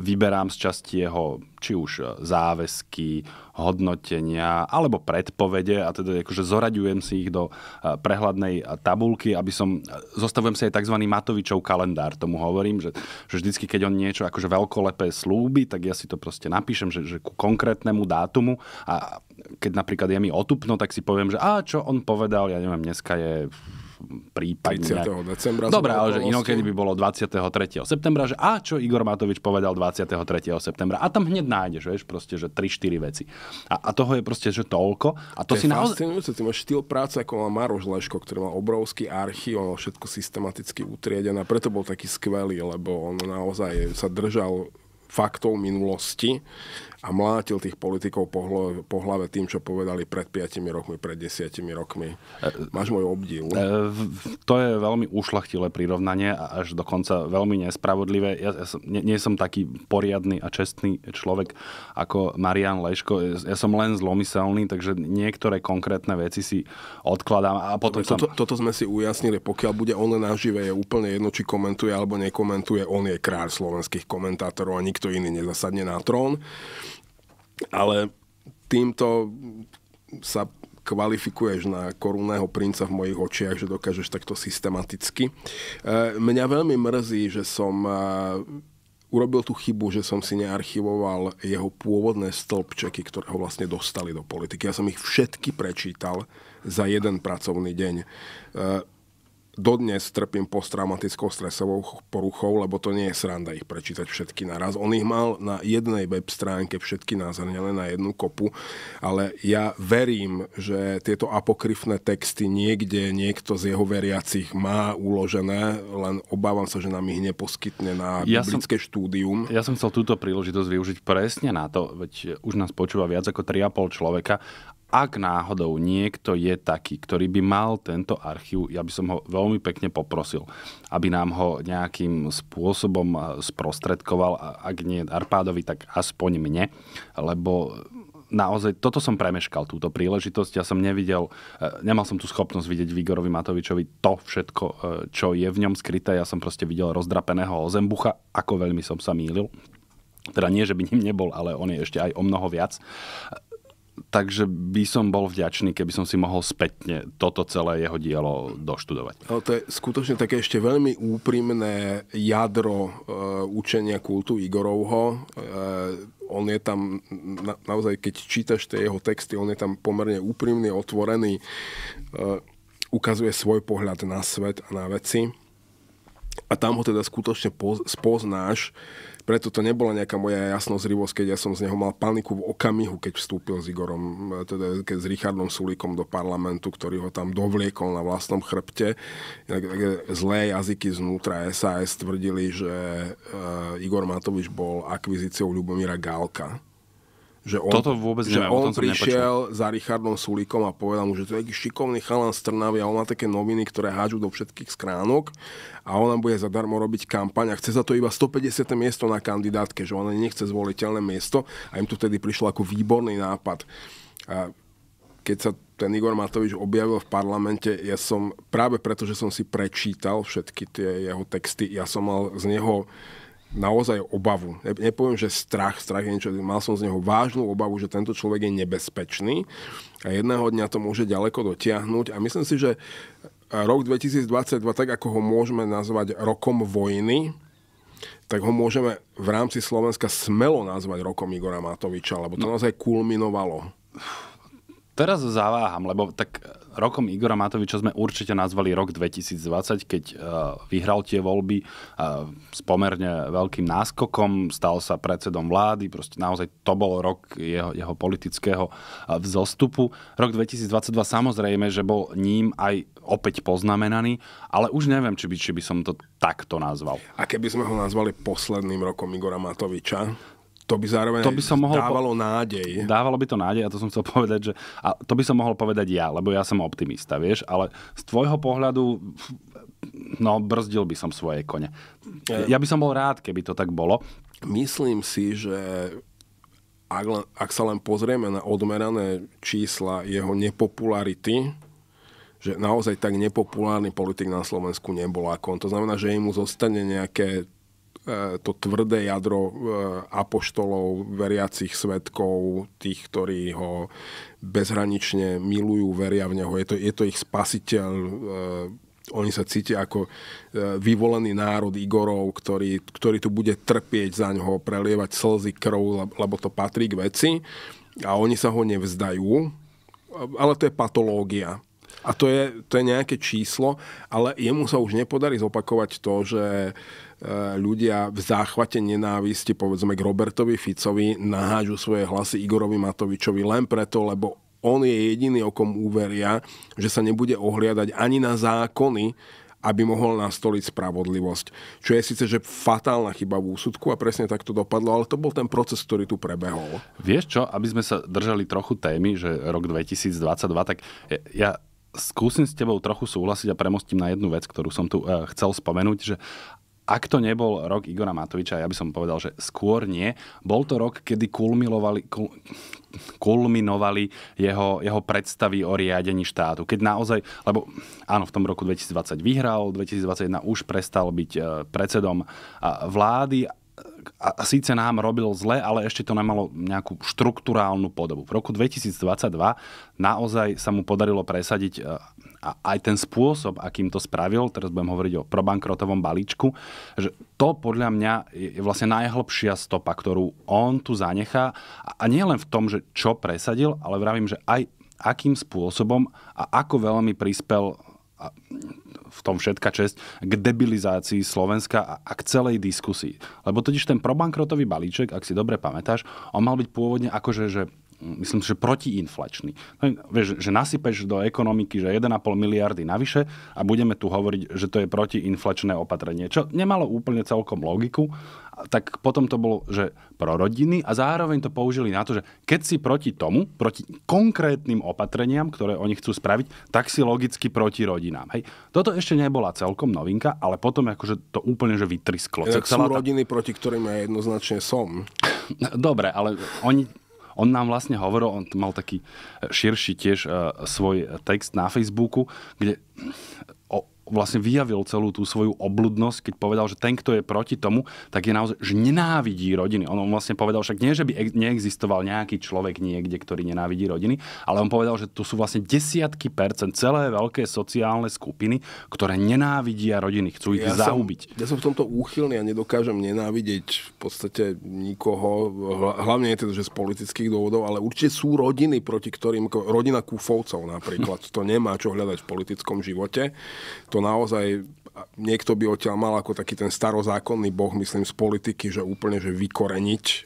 vyberám z časti jeho či už e, záväzky, hodnotenia alebo predpovede a teda akože zoraďujem si ich do e, prehľadnej e, tabulky, aby som, zostavujem si aj tzv. Matovičov kalendár, tomu hovorím, že, že vždycky, keď on niečo akože veľkolepé slúbi, tak ja si to proste napíšem, že, že ku konkrétnemu dátumu a keď napríklad je mi otupno, tak si poviem, že a čo on povedal, ja neviem, dneska je prípadne... 20. decembra. Dobre, ale že inokedy vlastne- by bolo 23. septembra, že a čo Igor Matovič povedal 23. septembra. A tam hneď nájdeš, vieš, proste, že 3-4 veci. A, a toho je proste, že toľko. A to, to si naozaj... Ty máš štýl práce, ako má Maroš Leško, ktorý mal obrovský archív, on všetko systematicky utriedené. Preto bol taký skvelý, lebo on naozaj sa držal faktov minulosti a mlátil tých politikov po, hlo, po hlave tým, čo povedali pred 5 rokmi, pred 10 rokmi. E, Máš môj obdiv. E, to je veľmi ušlachtilé prirovnanie a až dokonca veľmi nespravodlivé. Ja, ja som, nie, nie som taký poriadny a čestný človek ako Marian Leško. Ja som len zlomyselný, takže niektoré konkrétne veci si odkladám a potom... Toto, toto sme si ujasnili, pokiaľ bude on nažive, je úplne jedno, či komentuje alebo nekomentuje. On je kráľ slovenských komentátorov a nikto iný nezasadne na trón ale týmto sa kvalifikuješ na korunného princa v mojich očiach, že dokážeš takto systematicky. E, mňa veľmi mrzí, že som e, urobil tú chybu, že som si nearchivoval jeho pôvodné stĺpčeky, ktoré ho vlastne dostali do politiky. Ja som ich všetky prečítal za jeden pracovný deň. E, dodnes trpím posttraumatickou stresovou poruchou, lebo to nie je sranda ich prečítať všetky naraz. On ich mal na jednej web stránke všetky názrnené na jednu kopu, ale ja verím, že tieto apokryfné texty niekde niekto z jeho veriacich má uložené, len obávam sa, že nám ich neposkytne na ja biblické som, štúdium. Ja som chcel túto príležitosť využiť presne na to, veď už nás počúva viac ako 3,5 človeka ak náhodou niekto je taký, ktorý by mal tento archív, ja by som ho veľmi pekne poprosil, aby nám ho nejakým spôsobom eh, sprostredkoval, ak nie Arpádovi, tak aspoň mne, lebo naozaj, toto som premeškal, túto príležitosť. Ja som nevidel, eh, nemal som tú schopnosť vidieť Vigorovi Matovičovi to všetko, eh, čo je v ňom skryté. Ja som proste videl rozdrapeného Ozembucha, ako veľmi som sa mýlil. Teda nie, že by ním nebol, ale on je ešte aj o mnoho viac takže by som bol vďačný, keby som si mohol spätne toto celé jeho dielo doštudovať. Ale to je skutočne také ešte veľmi úprimné jadro e, učenia kultu Igorovho. E, on je tam, na, naozaj keď čítaš tie jeho texty, on je tam pomerne úprimný, otvorený, e, ukazuje svoj pohľad na svet a na veci. A tam ho teda skutočne poz, spoznáš, preto to nebola nejaká moja jasnozrivosť, keď ja som z neho mal paniku v okamihu, keď vstúpil s Igorom, teda keď s Richardom Sulíkom do parlamentu, ktorý ho tam dovliekol na vlastnom chrbte. Zlé jazyky znútra SAS tvrdili, že eh, Igor Matovič bol akvizíciou Ľubomíra Gálka že on, Toto vôbec že neviem, on prišiel nepočul. za Richardom Sulíkom a povedal mu, že to je taký šikovný chalan z Trnavy a on má také noviny, ktoré hádžu do všetkých skránok a on bude zadarmo robiť kampaň a chce za to iba 150. miesto na kandidátke, že on nechce zvoliteľné miesto a im to vtedy prišlo ako výborný nápad. A keď sa ten Igor Matovič objavil v parlamente, ja som práve preto, že som si prečítal všetky tie jeho texty, ja som mal z neho naozaj obavu. Nepoviem, že strach, strach je niečo, mal som z neho vážnu obavu, že tento človek je nebezpečný a jedného dňa to môže ďaleko dotiahnuť a myslím si, že rok 2022, tak ako ho môžeme nazvať rokom vojny, tak ho môžeme v rámci Slovenska smelo nazvať rokom Igora Matoviča, lebo to no. naozaj kulminovalo. Teraz zaváham, lebo tak rokom Igora Matoviča sme určite nazvali rok 2020, keď e, vyhral tie voľby e, s pomerne veľkým náskokom, stal sa predsedom vlády, proste naozaj to bol rok jeho, jeho politického e, vzostupu. Rok 2022 samozrejme, že bol ním aj opäť poznamenaný, ale už neviem, či by, či by som to takto nazval. A keby sme ho nazvali posledným rokom Igora Matoviča? to by zároveň to by som mohol dávalo po- nádej. Dávalo by to nádej a to som chcel [laughs] povedať, že a to by som mohol povedať ja, lebo ja som optimista, vieš, ale z tvojho pohľadu no brzdil by som svoje kone. Ja by som bol rád, keby to tak bolo. Myslím si, že ak, len, ak sa len pozrieme na odmerané čísla jeho nepopularity, že naozaj tak nepopulárny politik na Slovensku nebol ako on. To znamená, že im zostane nejaké E, to tvrdé jadro e, apoštolov, veriacich svetkov, tých, ktorí ho bezhranične milujú, veria v neho. Je to, je to ich spasiteľ, e, oni sa cítia ako vyvolený národ Igorov, ktorý, ktorý tu bude trpieť za ňoho, prelievať slzy, krv, lebo to patrí k veci. A oni sa ho nevzdajú, ale to je patológia. A to je, to je nejaké číslo, ale jemu sa už nepodarí zopakovať to, že uh, Eh, ľudia v záchvate nenávisti, povedzme k Robertovi Ficovi, nahážu svoje hlasy Igorovi Matovičovi len preto, lebo on je jediný, o kom uveria, že sa nebude ohliadať ani na zákony, aby mohol nastoliť spravodlivosť. Čo je síce že fatálna chyba v úsudku a presne tak to dopadlo, ale to bol ten proces, ktorý tu prebehol. Vieš čo, aby sme sa držali trochu témy, že rok 2022, tak ja skúsim s tebou trochu súhlasiť a premostím na jednu vec, ktorú som tu eh, chcel spomenúť, že ak to nebol rok Igora Matoviča, ja by som povedal, že skôr nie. Bol to rok, kedy kulmilovali, kul, kulminovali jeho, jeho predstavy o riadení štátu. Keď naozaj, lebo áno, v tom roku 2020 vyhral, 2021 už prestal byť e, predsedom e, vlády e, a síce nám robil zle, ale ešte to nemalo nejakú štruktúrálnu podobu. V roku 2022 naozaj sa mu podarilo presadiť a aj ten spôsob, akým to spravil, teraz budem hovoriť o probankrotovom balíčku, že to podľa mňa je vlastne najhlbšia stopa, ktorú on tu zanechá. A nie len v tom, že čo presadil, ale vravím, že aj akým spôsobom a ako veľmi prispel v tom všetka čest, k debilizácii Slovenska a k celej diskusii. Lebo totiž ten probankrotový balíček, ak si dobre pamätáš, on mal byť pôvodne akože že myslím, že protiinflačný. No, vieš, že nasypeš do ekonomiky, že 1,5 miliardy navyše a budeme tu hovoriť, že to je protiinflačné opatrenie, čo nemalo úplne celkom logiku, tak potom to bolo, že pro rodiny a zároveň to použili na to, že keď si proti tomu, proti konkrétnym opatreniam, ktoré oni chcú spraviť, tak si logicky proti rodinám. Hej. Toto ešte nebola celkom novinka, ale potom akože to úplne že vytrisklo. Ja, sú rodiny, tá... rodiny, proti ktorým ja jednoznačne som. Dobre, ale oni on nám vlastne hovoril, on mal taký širší tiež e, svoj text na Facebooku, kde vlastne vyjavil celú tú svoju obludnosť, keď povedal, že ten, kto je proti tomu, tak je naozaj, že nenávidí rodiny. On, vlastne povedal však nie, že by neexistoval nejaký človek niekde, ktorý nenávidí rodiny, ale on povedal, že tu sú vlastne desiatky percent, celé veľké sociálne skupiny, ktoré nenávidia rodiny, chcú ich ja zaubiť. Som, ja som v tomto úchylný a nedokážem nenávidieť v podstate nikoho, hlavne je to, teda, že z politických dôvodov, ale určite sú rodiny, proti ktorým, rodina kúfovcov napríklad, to nemá čo hľadať v politickom živote. To to naozaj niekto by odtiaľ mal ako taký ten starozákonný boh, myslím, z politiky, že úplne že vykoreniť e,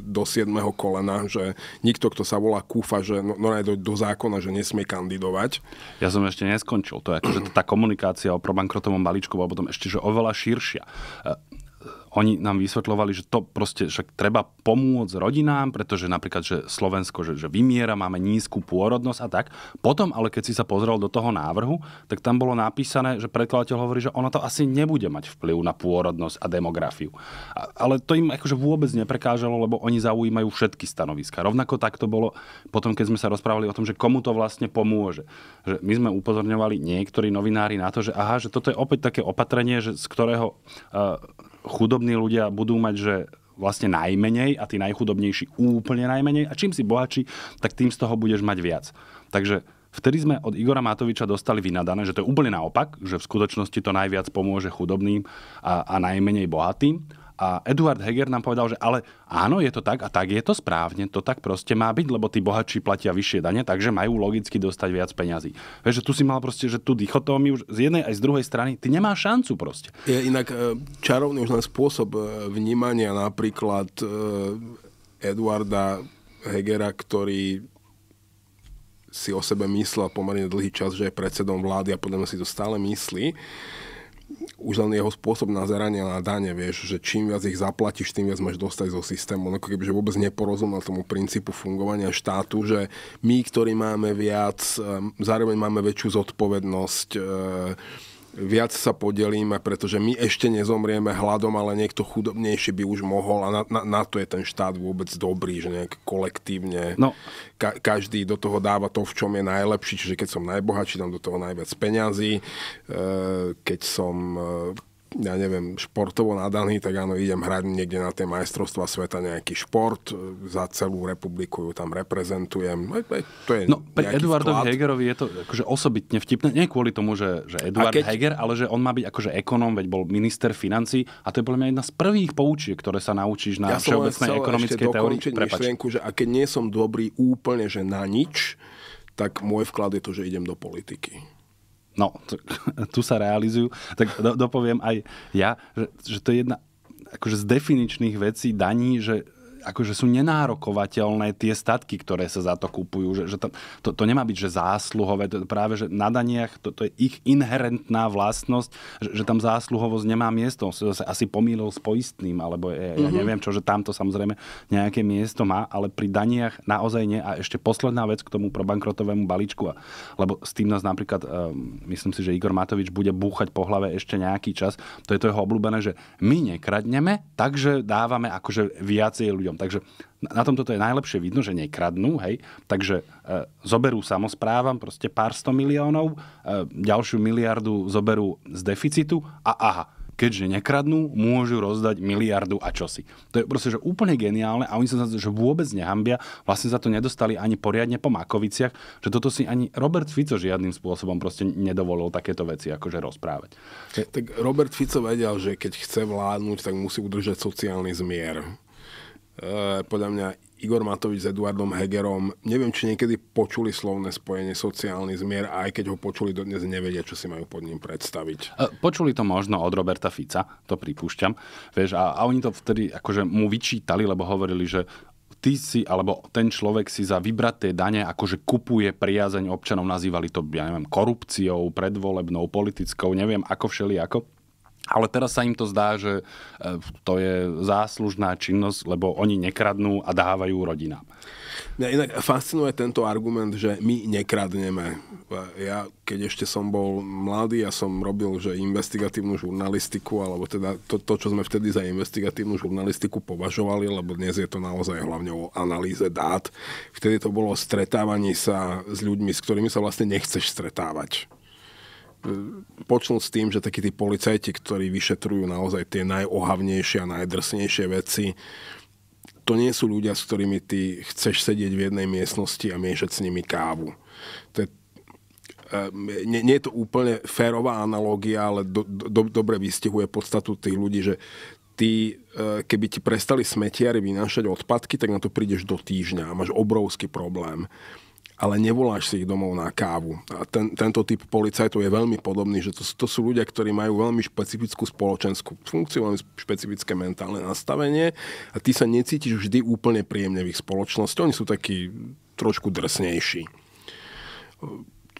do siedmeho kolena, že nikto, kto sa volá Kúfa, že no, no do, do zákona, že nesmie kandidovať. Ja som ešte neskončil. To je akože tá komunikácia o probankrotovom balíčku bola potom ešte že oveľa širšia. E, oni nám vysvetľovali, že to proste však treba pomôcť rodinám, pretože napríklad, že Slovensko, že, že vymiera, máme nízku pôrodnosť a tak. Potom, ale keď si sa pozrel do toho návrhu, tak tam bolo napísané, že predkladateľ hovorí, že ona to asi nebude mať vplyv na pôrodnosť a demografiu. A, ale to im akože vôbec neprekážalo, lebo oni zaujímajú všetky stanoviska. Rovnako tak to bolo potom, keď sme sa rozprávali o tom, že komu to vlastne pomôže. Že my sme upozorňovali niektorí novinári na to, že aha, že toto je opäť také opatrenie, že, z ktorého uh, chudobní ľudia budú mať, že vlastne najmenej a tí najchudobnejší úplne najmenej a čím si bohatší, tak tým z toho budeš mať viac. Takže Vtedy sme od Igora Matoviča dostali vynadané, že to je úplne naopak, že v skutočnosti to najviac pomôže chudobným a, a najmenej bohatým. A Eduard Heger nám povedal, že ale áno, je to tak a tak je to správne, to tak proste má byť, lebo tí bohatší platia vyššie dane, takže majú logicky dostať viac peňazí. Vieš, že tu si mal proste, že tu dichotómy už z jednej aj z druhej strany, ty nemáš šancu proste. Je inak e, čarovný už len spôsob e, vnímania napríklad e, Eduarda Hegera, ktorý si o sebe myslel pomerne dlhý čas, že je predsedom vlády a podľa mňa si to stále myslí už len jeho spôsob nazerania na dane, vieš, že čím viac ich zaplatíš, tým viac máš dostať zo systému. On no ako keby, že vôbec neporozumel tomu princípu fungovania štátu, že my, ktorí máme viac, ehm, zároveň máme väčšiu zodpovednosť, e, viac sa podelíme, pretože my ešte nezomrieme hladom, ale niekto chudobnejší by už mohol a na, na, na to je ten štát vôbec dobrý, že nejak kolektívne no. ka, každý do toho dáva to, v čom je najlepší, čiže keď som najbohatší, dám do toho najviac peňazí, e, keď som e, ja neviem, športovo nadaný, tak áno, idem hrať niekde na tie majstrovstva sveta nejaký šport, e, za celú republiku ju tam reprezentujem. E, e, to je no, pri Eduardovi vklad. Hegerovi je to akože osobitne vtipné, nie kvôli tomu, že, že Eduard keď... Heger, ale že on má byť akože ekonóm, veď bol minister financí a to je podľa mňa jedna z prvých poučiek, ktoré sa naučíš na ja všeobecnej ekonomickej teórii. myšlienku, že a keď nie som dobrý úplne, že na nič, tak môj vklad je to, že idem do politiky no, [laughs] tu sa realizujú, tak dopoviem aj ja, že, že to je jedna akože z definičných vecí daní, že akože sú nenárokovateľné tie statky, ktoré sa za to kúpujú. Že, že to, to, to nemá byť, že zásluhové, to, práve že na daniach to, to je ich inherentná vlastnosť, že, že tam zásluhovosť nemá miesto. On sa asi pomýlil s poistným, alebo ja, ja mhm. neviem čo, že tamto samozrejme nejaké miesto má, ale pri daniach naozaj nie. A ešte posledná vec k tomu probankrotovému balíčku, lebo s tým nás napríklad, um, myslím si, že Igor Matovič bude búchať po hlave ešte nejaký čas. To je to jeho obľúbené, že my nekradneme, takže dávame akože viacej ľuďom ľuďom. Takže na tomto to je najlepšie vidno, že nekradnú, hej. Takže e, zoberú samozprávam proste pár sto miliónov, e, ďalšiu miliardu zoberú z deficitu a aha, keďže nekradnú, môžu rozdať miliardu a čosi. To je proste že úplne geniálne a oni sa že vôbec nehambia, vlastne za to nedostali ani poriadne po Makoviciach, že toto si ani Robert Fico žiadnym spôsobom proste nedovolil takéto veci akože rozprávať. Tak Robert Fico vedel, že keď chce vládnuť, tak musí udržať sociálny zmier. Eh, podľa mňa Igor Matovič s Eduardom Hegerom, neviem, či niekedy počuli slovné spojenie sociálny zmier, a aj keď ho počuli, dodnes nevedia, čo si majú pod ním predstaviť. Eh, počuli to možno od Roberta Fica, to pripúšťam. Vieš, a, a oni to vtedy akože mu vyčítali, lebo hovorili, že ty si, alebo ten človek si za vybraté dane akože kupuje priazeň občanov, nazývali to, ja neviem, korupciou, predvolebnou, politickou, neviem, ako všeli, ako. Ale teraz sa im to zdá, že e, to je záslužná činnosť, lebo oni nekradnú a dávajú rodinám. Mňa inak fascinuje tento argument, že my nekradneme. Ja, keď ešte som bol mladý, ja som robil že investigatívnu žurnalistiku, alebo teda to, to, čo sme vtedy za investigatívnu žurnalistiku považovali, lebo dnes je to naozaj hlavne o analýze dát. Vtedy to bolo stretávanie sa s ľuďmi, s ktorými sa vlastne nechceš stretávať E, počul s tým, že takí tí policajti, ktorí vyšetrujú naozaj tie najohavnejšie a najdrsnejšie veci, to nie sú ľudia, s ktorými ty chceš sedieť v jednej miestnosti a miešať s nimi kávu. To je, e, nie, nie je to úplne férová analogia, ale do, do, dobre vystihuje podstatu tých ľudí, že ty, e, keby ti prestali smetiari vynášať odpadky, tak na to prídeš do týždňa a máš obrovský problém ale nevoláš si ich domov na kávu. A ten, tento typ policajtov je veľmi podobný, že to, to sú ľudia, ktorí majú veľmi špecifickú spoločenskú funkciu, veľmi špecifické mentálne nastavenie a ty sa necítiš vždy úplne príjemne v ich spoločnosti. Oni sú takí trošku drsnejší.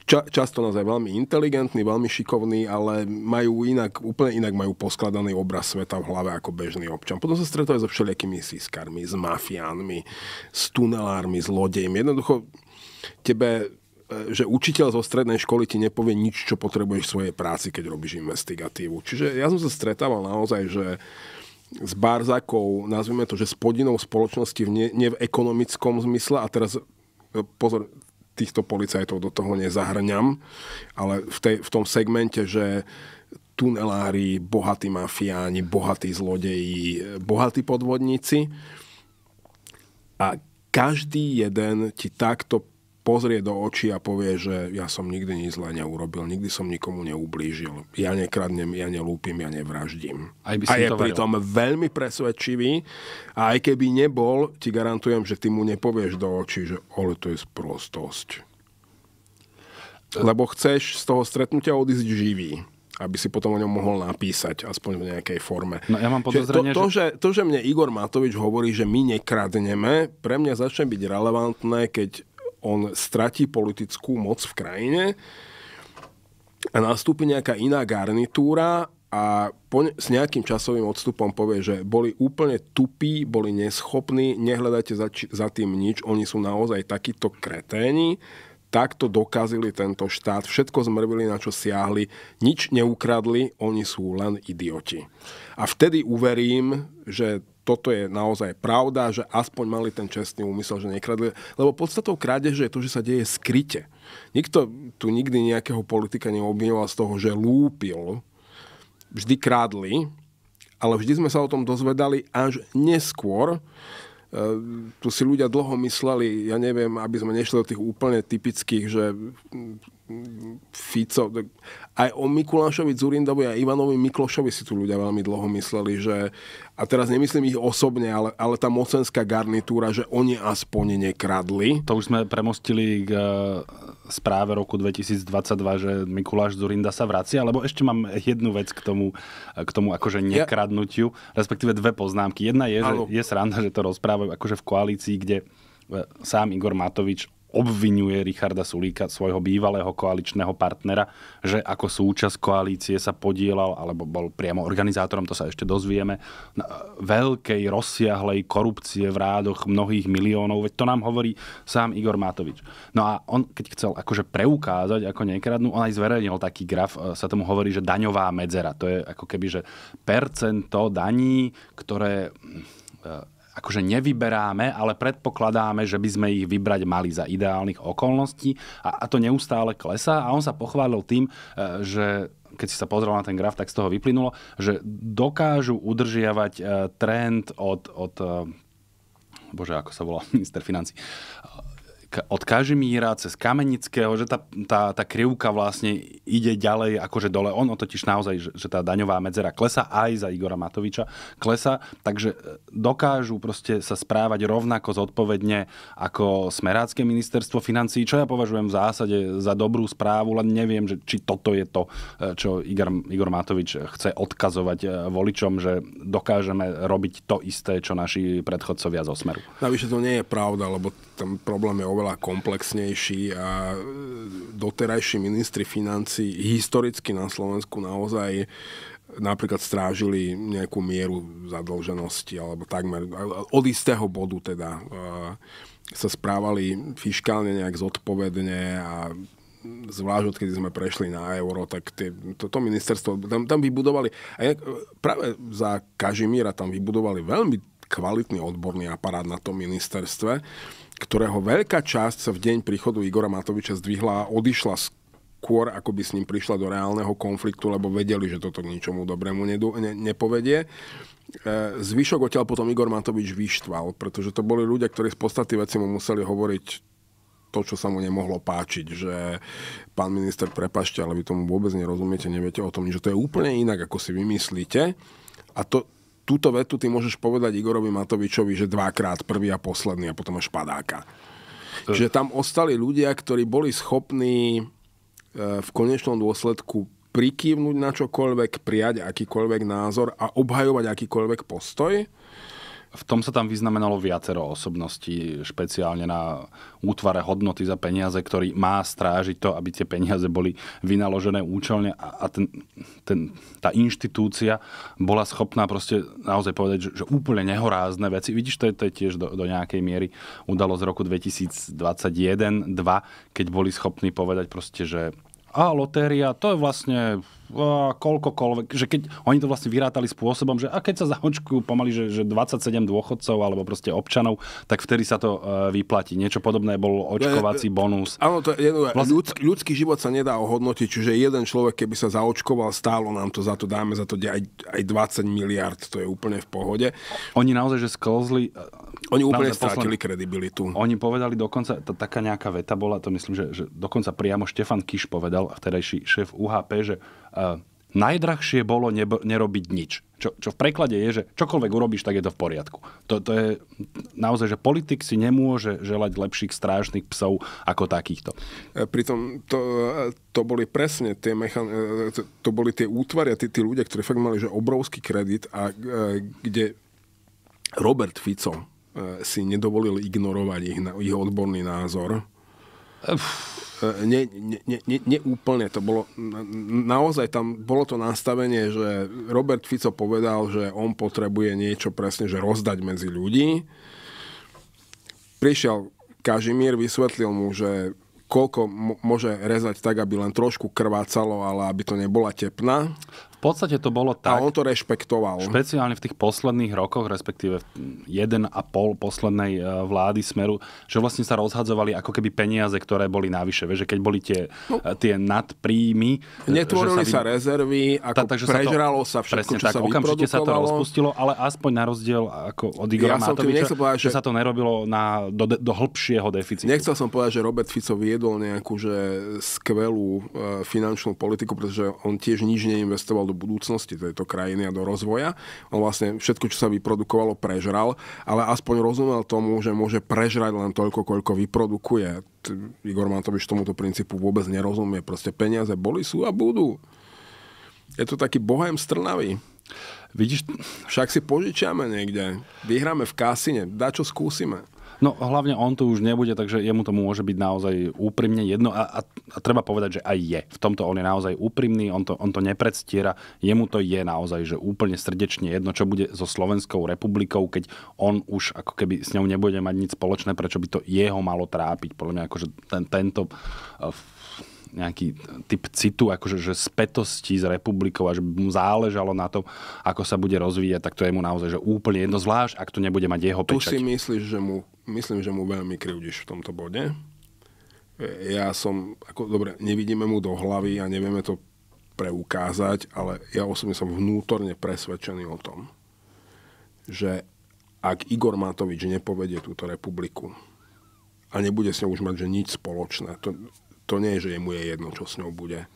Ča, často naozaj veľmi inteligentní, veľmi šikovní, ale majú inak, úplne inak majú poskladaný obraz sveta v hlave ako bežný občan. Potom sa stretávajú so všelijakými sískarmi, s mafiánmi, s tunelármi, s lodejmi. Jednoducho tebe e, že učiteľ zo strednej školy ti nepovie nič, čo potrebuješ v svojej práci, keď robíš investigatívu. Čiže ja som sa stretával naozaj, že s barzakou, nazvime to, že spodinou spoločnosti v nie, ne v ekonomickom zmysle a teraz e, pozor, týchto policajtov do toho nezahrňam, ale v, tej, v tom segmente, že tunelári, bohatí mafiáni, bohatí zlodeji, bohatí podvodníci a každý jeden ti takto pozrie do očí a povie, že ja som nikdy nič zle neurobil, nikdy som nikomu neublížil, ja nekradnem, ja nelúpim, ja nevraždím. Aj by a je to pritom veľmi presvedčivý a aj keby nebol, ti garantujem, že ty mu nepovieš do očí, že ale to je sprostosť. Lebo chceš z toho stretnutia odísť živý aby si potom o ňom mohol napísať, aspoň v nejakej forme. No ja mám to, to, to, že... Že, to, že mne Igor Matovič hovorí, že my nekradneme, pre mňa začne byť relevantné, keď on stratí politickú moc v krajine a nastúpi nejaká iná garnitúra a po ne- s nejakým časovým odstupom povie, že boli úplne tupí, boli neschopní, nehľadajte za, či- za tým nič, oni sú naozaj takíto kreténi, takto dokazili tento štát, všetko zmrvili, na čo siahli, nič neukradli, oni sú len idioti. A vtedy uverím, že toto je naozaj pravda, že aspoň mali ten čestný úmysel, že nekradli. Lebo podstatou krádeže je to, že sa deje skryte. Nikto tu nikdy nejakého politika neobvinoval z toho, že lúpil. Vždy krádli, ale vždy sme sa o tom dozvedali až neskôr. E, tu si ľudia dlho mysleli, ja neviem, aby sme nešli do tých úplne typických, že Fico, aj o Mikulášovi Zurindovi a Ivanovi Miklošovi si tu ľudia veľmi dlho mysleli, že, a teraz nemyslím ich osobne, ale, ale tá mocenská garnitúra, že oni aspoň nekradli. To už sme premostili k e, správe roku 2022, že Mikuláš Zurinda sa vracia, alebo ešte mám jednu vec k tomu, k tomu akože nekradnutiu, ja... respektíve dve poznámky. Jedna je, ano. že je sranda, že to rozprávajú akože v koalícii, kde e, sám Igor Matovič obvinuje Richarda Sulíka, svojho bývalého koaličného partnera, že ako súčasť koalície sa podielal, alebo bol priamo organizátorom, to sa ešte dozvieme, na veľkej, rozsiahlej korupcie v rádoch mnohých miliónov, veď to nám hovorí sám Igor Matovič. No a on, keď chcel akože preukázať, ako nekradnú, on aj zverejnil taký graf, e, sa tomu hovorí, že daňová medzera. To je ako keby, že percento daní, ktoré mm, e, akože nevyberáme, ale predpokladáme, že by sme ich vybrať mali za ideálnych okolností a, a to neustále klesá a on sa pochválil tým, e, že keď si sa pozrel na ten graf, tak z toho vyplynulo, že dokážu udržiavať e, trend od, od e, bože, ako sa volá [laughs] minister financí, od Kažimíra cez Kamenického, že tá, tá, tá krivka vlastne ide ďalej akože dole. Ono totiž naozaj, že, že tá daňová medzera klesa aj za Igora Matoviča klesa, takže e, dokážu proste sa správať rovnako zodpovedne ako Smerácké ministerstvo financí, čo ja považujem v zásade za dobrú správu, len neviem, že či toto je to, e, čo Igor, Igor Matovič chce odkazovať e, voličom, že dokážeme robiť to isté, čo naši predchodcovia zo Smeru. Navyše to nie je pravda, lebo ten problém je oveľa oveľa komplexnejší a e, doterajší ministri financí historicky na Slovensku naozaj napríklad strážili nejakú mieru zadlženosti alebo takmer od istého bodu teda sa správali fiskálne nejak zodpovedne a zvlášť odkedy sme prešli na euro, tak tie, toto ministerstvo, tam, tam vybudovali, aj e, práve za Kažimíra tam vybudovali veľmi kvalitný odborný aparát na tom ministerstve ktorého veľká časť sa v deň príchodu Igora Matoviča zdvihla a odišla skôr, ako by s ním prišla do reálneho konfliktu, lebo vedeli, že toto k ničomu dobrému ne- nepovedie. E, zvyšok odtiaľ potom Igor Matovič vyštval, pretože to boli ľudia, ktorí z podstaty veci mu museli hovoriť to, čo sa mu nemohlo páčiť, že pán minister, prepašte, ale vy tomu vôbec nerozumiete, neviete o tom, že to je úplne inak, ako si vymyslíte. A to, túto vetu ty môžeš povedať Igorovi Matovičovi, že dvakrát, prvý a posledný a potom až padáka. Čiže Že tam ostali ľudia, ktorí boli schopní e, v konečnom dôsledku prikývnuť na čokoľvek, prijať akýkoľvek názor a obhajovať akýkoľvek postoj v tom sa tam vyznamenalo viacero osobností, špeciálne na útvare hodnoty za peniaze, ktorý má strážiť to, aby tie peniaze boli vynaložené účelne a, a ten, ten, tá inštitúcia bola schopná proste naozaj povedať, že, že úplne nehorázne veci. Vidíš, to je, to je tiež do, do nejakej miery udalo z roku 2021-2, keď boli schopní povedať proste, že a lotéria, to je vlastne koľkokoľvek, že keď oni to vlastne vyrátali spôsobom, že a keď sa zaočkujú pomaly, že, že 27 dôchodcov alebo proste občanov, tak vtedy sa to e, vyplatí. Niečo podobné bol e, e, očkovací bonus. Áno, to je, vlastne... ľudský, ľudský život sa nedá ohodnotiť, čiže jeden človek, keby sa zaočkoval, stálo nám to za to, dáme za to aj, aj 20 miliard, to je úplne v pohode. Oni naozaj, že sklzli... Oni úplne strátili kredibilitu. Oni povedali dokonca, t- taká nejaká veta bola, to myslím, že, že dokonca priamo Štefan Kiš povedal, vtedajší šéf UHP, že Eh, najdrahšie bolo nebo, nerobiť nič. Čo, čo v preklade je, že čokoľvek urobíš, tak je to v poriadku. To, to je naozaj, že politik si nemôže želať lepších strážnych psov ako takýchto. E, pritom to, e, to boli presne tie mechan... E, to boli tie útvary a tí, tí ľudia, ktorí fakt mali že obrovský kredit a kde Robert Fico si nedovolil ignorovať ich, ich odborný názor E, ne, ne, ne, neúplne to bolo. Naozaj tam bolo to nastavenie, že Robert Fico povedal, že on potrebuje niečo presne, že rozdať medzi ľudí. Prišiel Kažimír, vysvetlil mu, že koľko môže rezať tak, aby len trošku krvácalo, ale aby to nebola tepna podstate to bolo tak... A on to rešpektoval. Špeciálne v tých posledných rokoch, respektíve jeden a pol poslednej e, vlády Smeru, že vlastne sa rozhadzovali ako keby peniaze, ktoré boli navyše. Veže, že keď boli tie, no. E, tie nadpríjmy... E, Netvorili sa, vy... sa rezervy, ako tá, takže prežralo sa, to, sa všetko, presne, čo tak, sa okamžite sa to rozpustilo, ale aspoň na rozdiel ako od Igora ja Matoviča, povedať, že... že sa to nerobilo na, do, do hĺbšieho deficitu. Nechcel som povedať, že Robert Fico viedol nejakú že skvelú e, finančnú politiku, pretože on tiež nič neinvestoval do do budúcnosti tejto krajiny a do rozvoja. On vlastne všetko, čo sa vyprodukovalo, prežral, ale aspoň rozumel tomu, že môže prežrať len toľko, koľko vyprodukuje. Igor Matovič tomuto princípu vôbec nerozumie. Proste peniaze boli, sú a budú. Je to taký bohem strnavý. Vidíš? Však si požičiame niekde, vyhráme v kasine, dá čo skúsime. No hlavne on tu už nebude, takže jemu to môže byť naozaj úprimne jedno a, a, a treba povedať, že aj je. V tomto on je naozaj úprimný, on to, on to nepredstiera, jemu to je naozaj, že úplne srdečne jedno, čo bude so Slovenskou republikou, keď on už ako keby s ňou nebude mať nič spoločné, prečo by to jeho malo trápiť. Podľa mňa akože ten, tento eh, nejaký typ citu, akože že spätosti s republikou a že mu záležalo na tom, ako sa bude rozvíjať, tak to je mu naozaj že úplne jedno, zvlášť ak to nebude mať jeho pečať. Tu si myslíš, že mu, myslím, že mu veľmi krivdiš v tomto bode. Ja som, ako dobre, nevidíme mu do hlavy a nevieme to preukázať, ale ja osobne som vnútorne presvedčený o tom, že ak Igor Matovič nepovedie túto republiku a nebude s ňou už mať že nič spoločné, to to nie je, že mu je jedno, čo s ňou bude.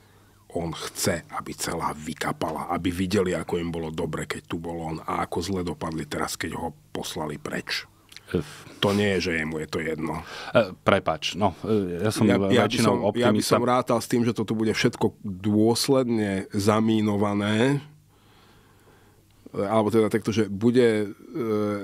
On chce, aby celá vykapala, aby videli, ako im bolo dobre, keď tu bol on a ako zle dopadli teraz, keď ho poslali preč. To nie je, že jemu je to jedno. E, prepač, no, e, ja som ja, ja väčšinou optimista. Ja by som rátal s tým, že toto bude všetko dôsledne zamínované, alebo teda takto, že bude, e,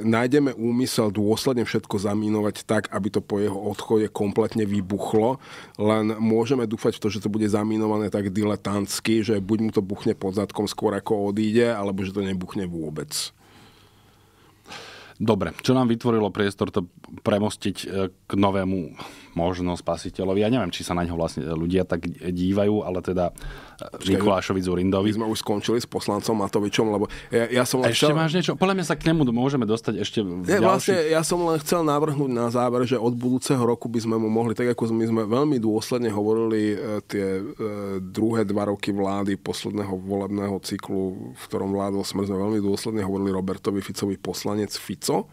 nájdeme úmysel dôsledne všetko zamínovať tak, aby to po jeho odchode kompletne vybuchlo, len môžeme dúfať v to, že to bude zamínované tak diletantsky, že buď mu to buchne pod zadkom skôr ako odíde, alebo že to nebuchne vôbec. Dobre, čo nám vytvorilo priestor, to premostiť e, k novému možno spasiteľovi. Ja neviem, či sa na ňo vlastne ľudia tak dívajú, ale teda e, Počkej, Mikulášovi Zurindovi. My sme už skončili s poslancom Matovičom, lebo ja, ja som Ešte chcel... máš niečo? Podľa mňa sa k nemu môžeme dostať ešte v ďalších... vlastne, ja som len chcel navrhnúť na záver, že od budúceho roku by sme mu mohli, tak ako my sme veľmi dôsledne hovorili e, tie druhé dva roky vlády posledného volebného cyklu, v ktorom vládol Smer, sme veľmi dôsledne hovorili Robertovi Ficovi poslanec Fico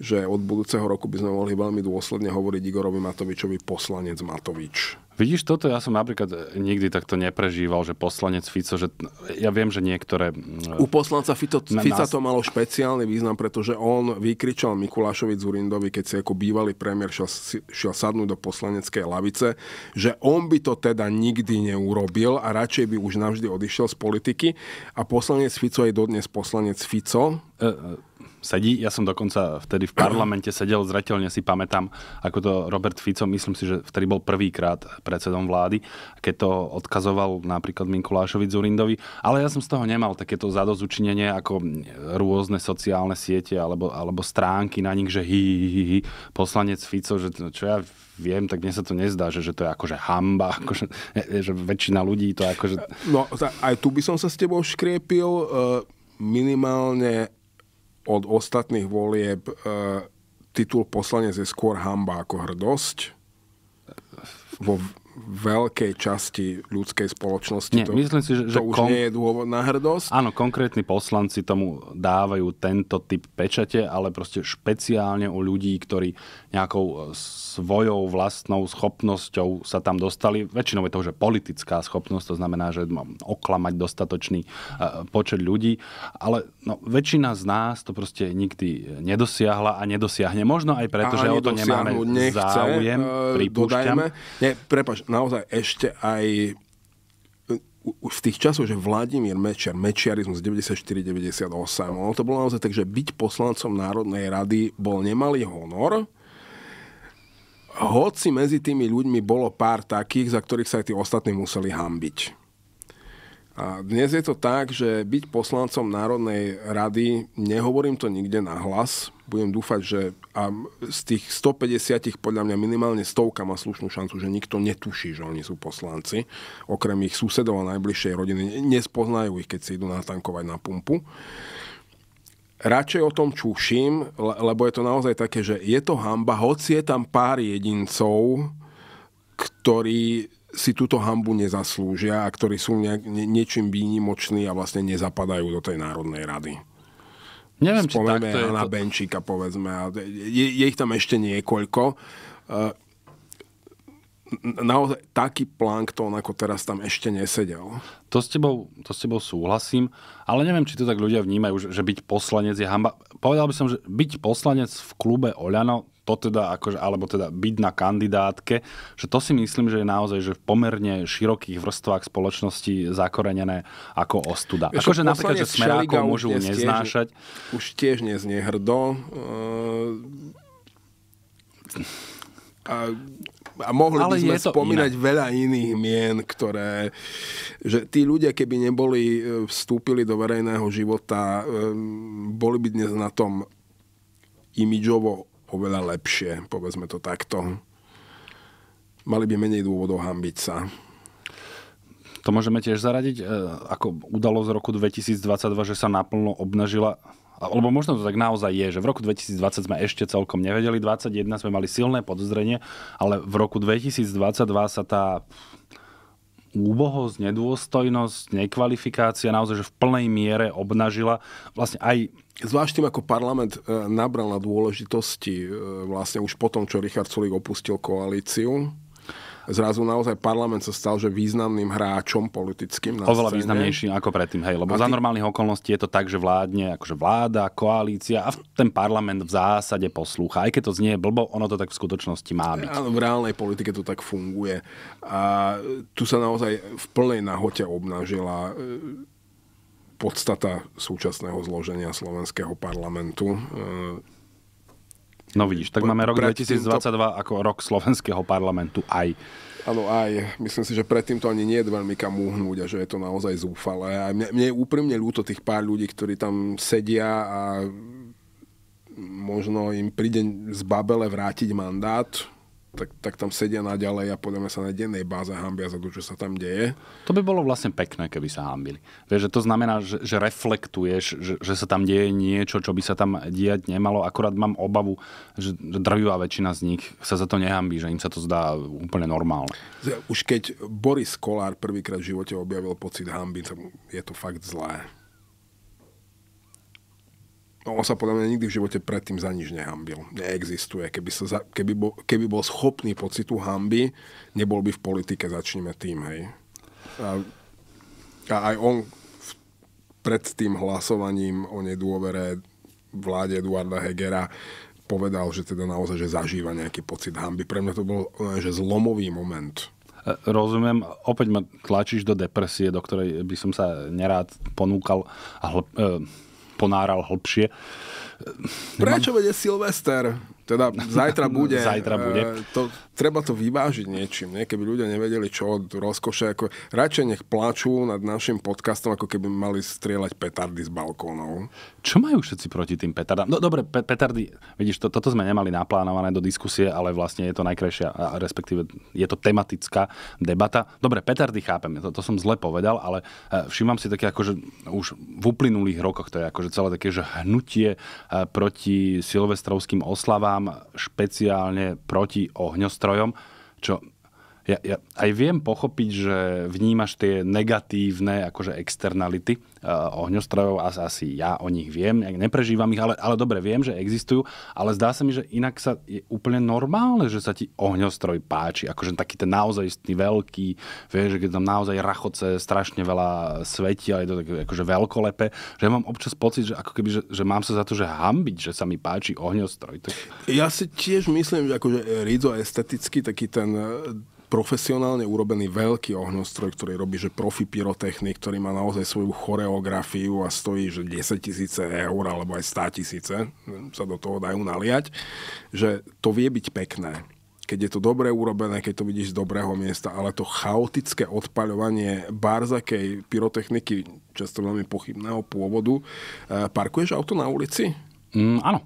že od budúceho roku by sme mohli veľmi dôsledne hovoriť Igorovi Matovičovi poslanec Matovič. Vidíš, toto ja som napríklad nikdy takto neprežíval, že poslanec Fico, že ja viem, že niektoré... U poslanca Fito, na, Fica to malo špeciálny význam, pretože on vykričal Mikulášovi Zurindovi, keď si ako bývalý premiér šiel, šiel sadnúť do poslaneckej lavice, že on by to teda nikdy neurobil a radšej by už navždy odišiel z politiky. A poslanec Fico je dodnes poslanec Fico, E, e, sedí. Ja som dokonca vtedy v parlamente sedel, zretelne si pamätám, ako to Robert Fico, myslím si, že vtedy bol prvýkrát predsedom vlády, keď to odkazoval napríklad Mikulášovi Zurindovi. Ale ja som z toho nemal takéto zadozučinenie ako rôzne sociálne siete alebo, alebo stránky na nich, že hi, hi, hi, hi, poslanec Fico, že čo ja viem, tak mne sa to nezdá, že, že to je akože hamba, akože, e, že väčšina ľudí to akože... No, aj tu by som sa s tebou škriepil, minimálne od ostatných volieb e, titul poslanec je skôr hamba ako hrdosť. Vo veľkej časti ľudskej spoločnosti nie, to, myslím si, že, to že už kon... nie je dôvod na hrdosť. Áno, konkrétni poslanci tomu dávajú tento typ pečate, ale proste špeciálne u ľudí, ktorí nejakou e, svojou vlastnou schopnosťou sa tam dostali. Väčšinou je to, že politická schopnosť, to znamená, že oklamať dostatočný e, počet ľudí, ale no, väčšina z nás to proste nikdy nedosiahla a nedosiahne. Možno aj preto, a že o to nemáme nechce, záujem, e, pripúšťam. Nie, prepač, naozaj ešte aj už v tých časoch, že Vladimír Mečiar, mečiarizmus 94-98, ono to bolo naozaj tak, že byť poslancom Národnej rady bol nemalý honor, hoci medzi tými ľuďmi bolo pár takých, za ktorých sa aj tí ostatní museli hambiť. A dnes je to tak, že byť poslancom Národnej rady, nehovorím to nikde na hlas, budem dúfať, že a z tých 150 podľa mňa minimálne stovka má slušnú šancu, že nikto netuší, že oni sú poslanci. Okrem ich susedov a najbližšej rodiny nespoznajú ich, keď si idú natankovať na pumpu radšej o tom čuším, lebo je to naozaj také, že je to hamba, hoci je tam pár jedincov, ktorí si túto hambu nezaslúžia a ktorí sú nejak, nie, niečím výnimoční a vlastne nezapadajú do tej Národnej rady. Neviem, Spomeme či takto je to... Benčíka, povedzme. Je, je ich tam ešte niekoľko. E, naozaj taký plankton, ako teraz tam ešte nesedel. To s, tebou, to s tebou súhlasím, ale neviem, či to tak ľudia vnímajú, že byť poslanec je hamba. Povedal by som, že byť poslanec v klube Oľano, to teda akože, alebo teda byť na kandidátke, že to si myslím, že je naozaj že v pomerne širokých vrstvách spoločnosti zakorenené ako ostuda. Vieš, akože napríklad, že smerákov môžu už neznášať. Tiež, už tiež neznie hrdo. Uh... A a mohli ale by sme spomínať iné. veľa iných mien, ktoré... Že tí ľudia, keby neboli e, vstúpili do verejného života, e, boli by dnes na tom imidžovo oveľa lepšie, povedzme to takto. Mali by menej dôvodov hambiť sa. To môžeme tiež zaradiť e, ako udalosť roku 2022, že sa naplno obnažila alebo možno to tak naozaj je, že v roku 2020 sme ešte celkom nevedeli, 21 sme mali silné podozrenie, ale v roku 2022 sa tá úbohosť, nedôstojnosť, nekvalifikácia naozaj že v plnej miere obnažila. Vlastne aj Zvlášť tým, ako parlament e, nabral na dôležitosti e, vlastne už po tom, čo Richard Sulik opustil koalíciu, zrazu naozaj parlament sa stal že významným hráčom politickým na Oveľa scéne. významnejším ako predtým, hej, lebo a za ty... normálnych okolností je to tak, že vládne akože vláda, koalícia a ten parlament v zásade poslúcha. Aj keď to znie blbo, ono to tak v skutočnosti má byť. Áno, v reálnej politike to tak funguje. A tu sa naozaj v plnej nahote obnažila e, podstata súčasného zloženia slovenského parlamentu e, No vidíš, tak po, máme rok 2022 to... ako rok slovenského parlamentu aj. Áno, aj. Myslím si, že predtým to ani nie je veľmi kam uhnúť a že je to naozaj zúfale. A mne, mne je úprimne ľúto tých pár ľudí, ktorí tam sedia a možno im príde z babele vrátiť mandát, tak, tak tam sedia naďalej a podľa mňa sa na dennej báze hambia za to, čo sa tam deje. To by bolo vlastne pekné, keby sa hambili. Vieš, že to znamená, že, že reflektuješ, že, že sa tam deje niečo, čo by sa tam diať nemalo. Akurát mám obavu, že drvivá väčšina z nich sa za to nehambí, že im sa to zdá úplne normálne. Už keď Boris Kolár prvýkrát v živote objavil pocit hamby, je to fakt zlé. No, on sa podľa mňa nikdy v živote predtým za nič nehambil. Neexistuje. Keby, sa za, keby, bol, keby bol schopný pocitu hamby, nebol by v politike, začneme tým, hej. A, a aj on v, pred tým hlasovaním o nedôvere vláde Eduarda Hegera povedal, že teda naozaj, že zažíva nejaký pocit hamby. Pre mňa to bol že zlomový moment. E, rozumiem, opäť ma tlačíš do depresie, do ktorej by som sa nerád ponúkal a hl- e, ponáral hlbšie. Prečo vede Silvester? Teda zajtra [laughs] bude. zajtra e, bude. To, treba to vyvážiť niečím, nie? keby ľudia nevedeli, čo od rozkoše. Ako, radšej nech plačú nad našim podcastom, ako keby mali strieľať petardy z balkónov. Čo majú všetci proti tým petardám? No dobre, pe- petardy, vidíš, to, toto sme nemali naplánované do diskusie, ale vlastne je to najkrajšia, respektíve je to tematická debata. Dobre, petardy chápem, to, to som zle povedal, ale e, všímam si také akože už v uplynulých rokoch, to je akože celé také, že hnutie e, proti silvestrovským oslavám, špeciálne proti ohňostrojom, čo ja, ja aj viem pochopiť, že vnímaš tie negatívne akože externality uh, ohňostrojov, asi, asi ja o nich viem, neprežívam ich, ale, ale dobre, viem, že existujú, ale zdá sa mi, že inak sa je úplne normálne, že sa ti ohňostroj páči, akože taký ten istný veľký, vieš, že keď tam naozaj rachoce strašne veľa svetí, ale je to také akože veľkolepé, že ja mám občas pocit, že ako keby, že, že mám sa za to, že hambiť, že sa mi páči ohňostroj. Tak... Ja si tiež myslím, že akože Rizo esteticky taký ten eh, profesionálne urobený veľký ohnostroj, ktorý robí že profi pyrotechnik, ktorý má naozaj svoju choreografiu a stojí že 10 tisíce eur alebo aj 100 tisíce, sa do toho dajú naliať, že to vie byť pekné keď je to dobre urobené, keď to vidíš z dobrého miesta, ale to chaotické odpaľovanie barzakej pyrotechniky, často veľmi pochybného pôvodu. Eh, parkuješ auto na ulici? Mm, áno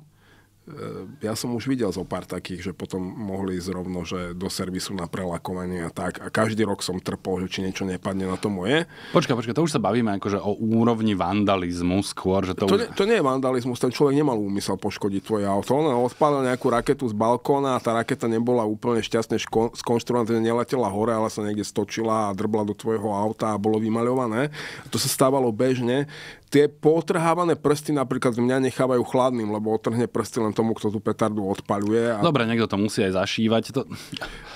ja som už videl zo pár takých, že potom mohli ísť rovno, že do servisu na prelakovanie a tak. A každý rok som trpol, že či niečo nepadne na to moje. Počkaj, počkaj, to už sa bavíme akože o úrovni vandalizmu skôr. Že to, to, už... nie, to nie je vandalizmus, ten človek nemal úmysel poškodiť tvoje auto. On odpálil nejakú raketu z balkóna a tá raketa nebola úplne šťastne skonštruovaná, teda neletela hore, ale sa niekde stočila a drbla do tvojho auta a bolo vymaľované. A to sa stávalo bežne tie potrhávané prsty napríklad mňa nechávajú chladným, lebo otrhne prsty len tomu, kto tú petardu odpaľuje. A... Dobre, niekto to musí aj zašívať. To...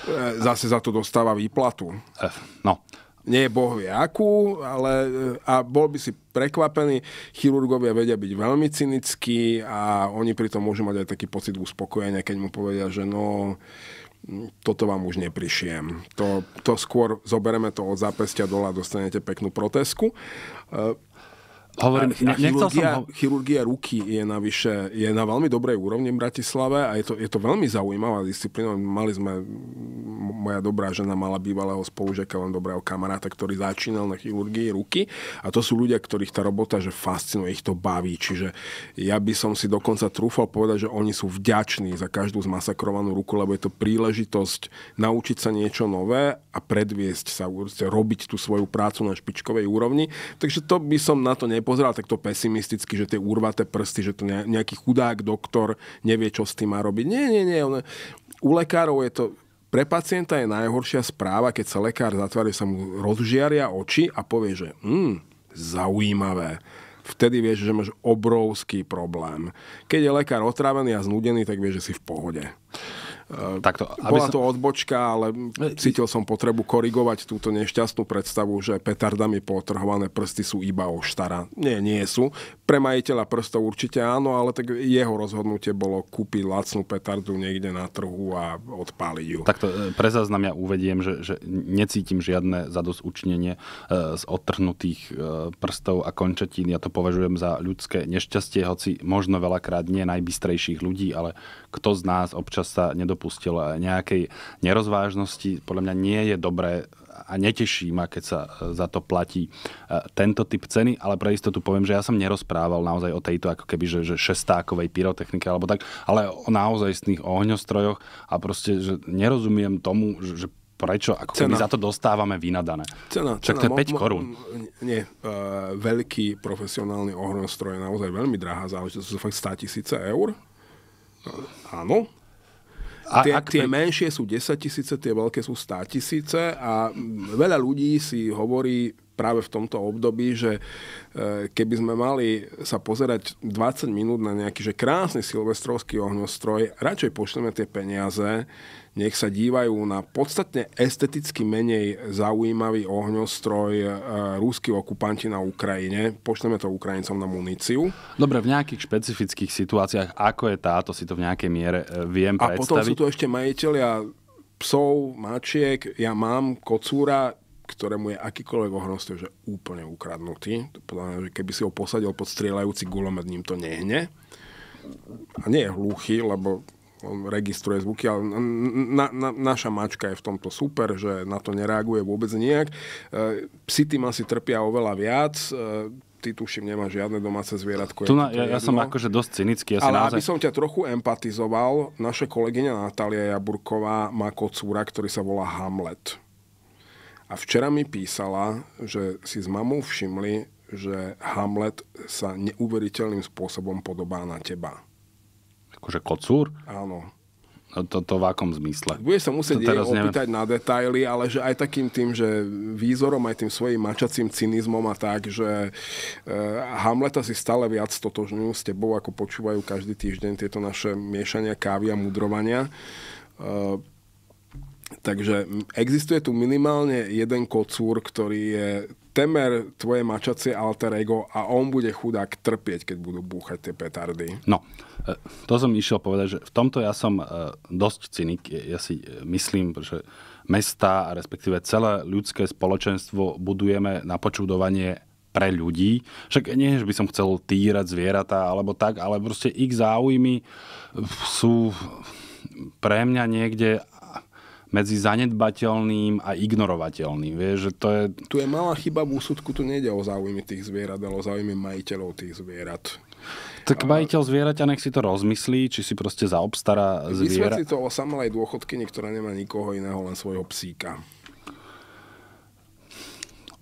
E, zase za to dostáva výplatu. E, no. Nie je boh vie akú, ale e, a bol by si prekvapený. Chirurgovia vedia byť veľmi cynickí a oni pritom môžu mať aj taký pocit uspokojenia, keď mu povedia, že no, toto vám už neprišiem. To, to skôr zoberieme to od zápestia dole a dostanete peknú protesku. Hovorím, a, a chirurgia, som chirurgia ruky je na, vyše, je na veľmi dobrej úrovni v Bratislave a je to, je to veľmi zaujímavá disciplína. Mali sme, moja dobrá žena mala bývalého spolužiaka, len dobrého kamaráta, ktorý začínal na chirurgii ruky a to sú ľudia, ktorých tá robota že fascinuje, ich to baví. Čiže ja by som si dokonca trúfal povedať, že oni sú vďační za každú zmasakrovanú ruku, lebo je to príležitosť naučiť sa niečo nové a predviesť sa, robiť tú svoju prácu na špičkovej úrovni. Takže to by som na to nepovedal pozeral takto pesimisticky, že tie urvaté prsty, že to nejaký chudák doktor nevie, čo s tým má robiť. Nie, nie, nie. On, u lekárov je to pre pacienta je najhoršia správa, keď sa lekár zatvára, sa mu rozžiaria oči a povie, že mm, zaujímavé. Vtedy vieš, že máš obrovský problém. Keď je lekár otrávený a znudený, tak vieš, že si v pohode. Ehm, Takto, aby Bola som... to odbočka, ale cítil som potrebu korigovať túto nešťastnú predstavu, že petardami potrhované prsty sú iba štara. Nie, nie sú. Pre majiteľa prstov určite áno, ale tak jeho rozhodnutie bolo kúpiť lacnú petardu niekde na trhu a odpáliť ju. Takto e, pre záznam ja uvediem, že, že necítim žiadne zadosúčnenie e, z odtrhnutých e, prstov a končetín. Ja to považujem za ľudské nešťastie, hoci možno veľakrát nie najbystrejších ľudí, ale kto z nás občas sa nedopovedal dopustil nejakej nerozvážnosti. Podľa mňa nie je dobré a neteší ma, keď sa e, za to platí e, tento typ ceny, ale pre istotu poviem, že ja som nerozprával naozaj o tejto ako keby, že, že šestákovej pyrotechnike alebo tak, ale o istných ohňostrojoch a proste, že nerozumiem tomu, že, že prečo ako cena. keby za to dostávame vynadané. Cena, Čak cena. to je 5 korún. Nie, uh, veľký profesionálny ohňostroj je naozaj veľmi drahá záležitosť, sú fakt 100 tisíce eur. No, áno, a tie, ak... tie menšie sú 10 tisíce, tie veľké sú 100 tisíce a mm, veľa ľudí si hovorí práve v tomto období, že e, keby sme mali sa pozerať 20 minút na nejaký že krásny silvestrovský ohňostroj, radšej pošleme tie peniaze nech sa dívajú na podstatne esteticky menej zaujímavý ohňostroj e, rúsky okupanti na Ukrajine. Pošleme to Ukrajincom na muníciu. Dobre, v nejakých špecifických situáciách, ako je táto, si to v nejakej miere e, viem A predstaviť. A potom sú tu ešte majiteľia psov, mačiek, ja mám kocúra, ktorému je akýkoľvek ohrozený, že úplne ukradnutý. Podľa keby si ho posadil pod strieľajúci gulomet, ním to nehne. A nie je hluchý, lebo on registruje zvuky, ale na, na, naša mačka je v tomto super, že na to nereaguje vôbec nejak. E, psi tým asi trpia oveľa viac, e, ty tuším nemá žiadne domáce zvieratko. Tu na, ja, ja som akože dosť cynický. Ja Ale naozaj... aby som ťa trochu empatizoval, naša kolegyňa Natália Jaburková má kocúra, ktorý sa volá Hamlet. A včera mi písala, že si s mamou všimli, že Hamlet sa neuveriteľným spôsobom podobá na teba akože kocúr? Áno. No to, to v akom zmysle? Bude sa musieť jej opýtať neviem. na detaily, ale že aj takým tým, že výzorom, aj tým svojim mačacím cynizmom a tak, že e, Hamleta si stále viac totožňujú s tebou, ako počúvajú každý týždeň tieto naše miešania kávy a mudrovania. E, takže existuje tu minimálne jeden kocúr, ktorý je temer tvoje mačacie alter ego a on bude chudák trpieť, keď budú búchať tie petardy. No, e, to som išiel povedať, že v tomto ja som e, dosť cynik. Ja si e, myslím, že mesta a respektíve celé ľudské spoločenstvo budujeme na počudovanie pre ľudí. Však nie, že by som chcel týrať zvieratá alebo tak, ale proste ich záujmy sú pre mňa niekde medzi zanedbateľným a ignorovateľným. Vieš, že to je... Tu je malá chyba v úsudku, tu nejde o záujmy tých zvierat, ale o záujmy majiteľov tých zvierat. Tak majiteľ zvieraťa nech si to rozmyslí, či si proste zaobstará zviera. Vysvetlí to o samalej dôchodkyni, ktorá nemá nikoho iného, len svojho psíka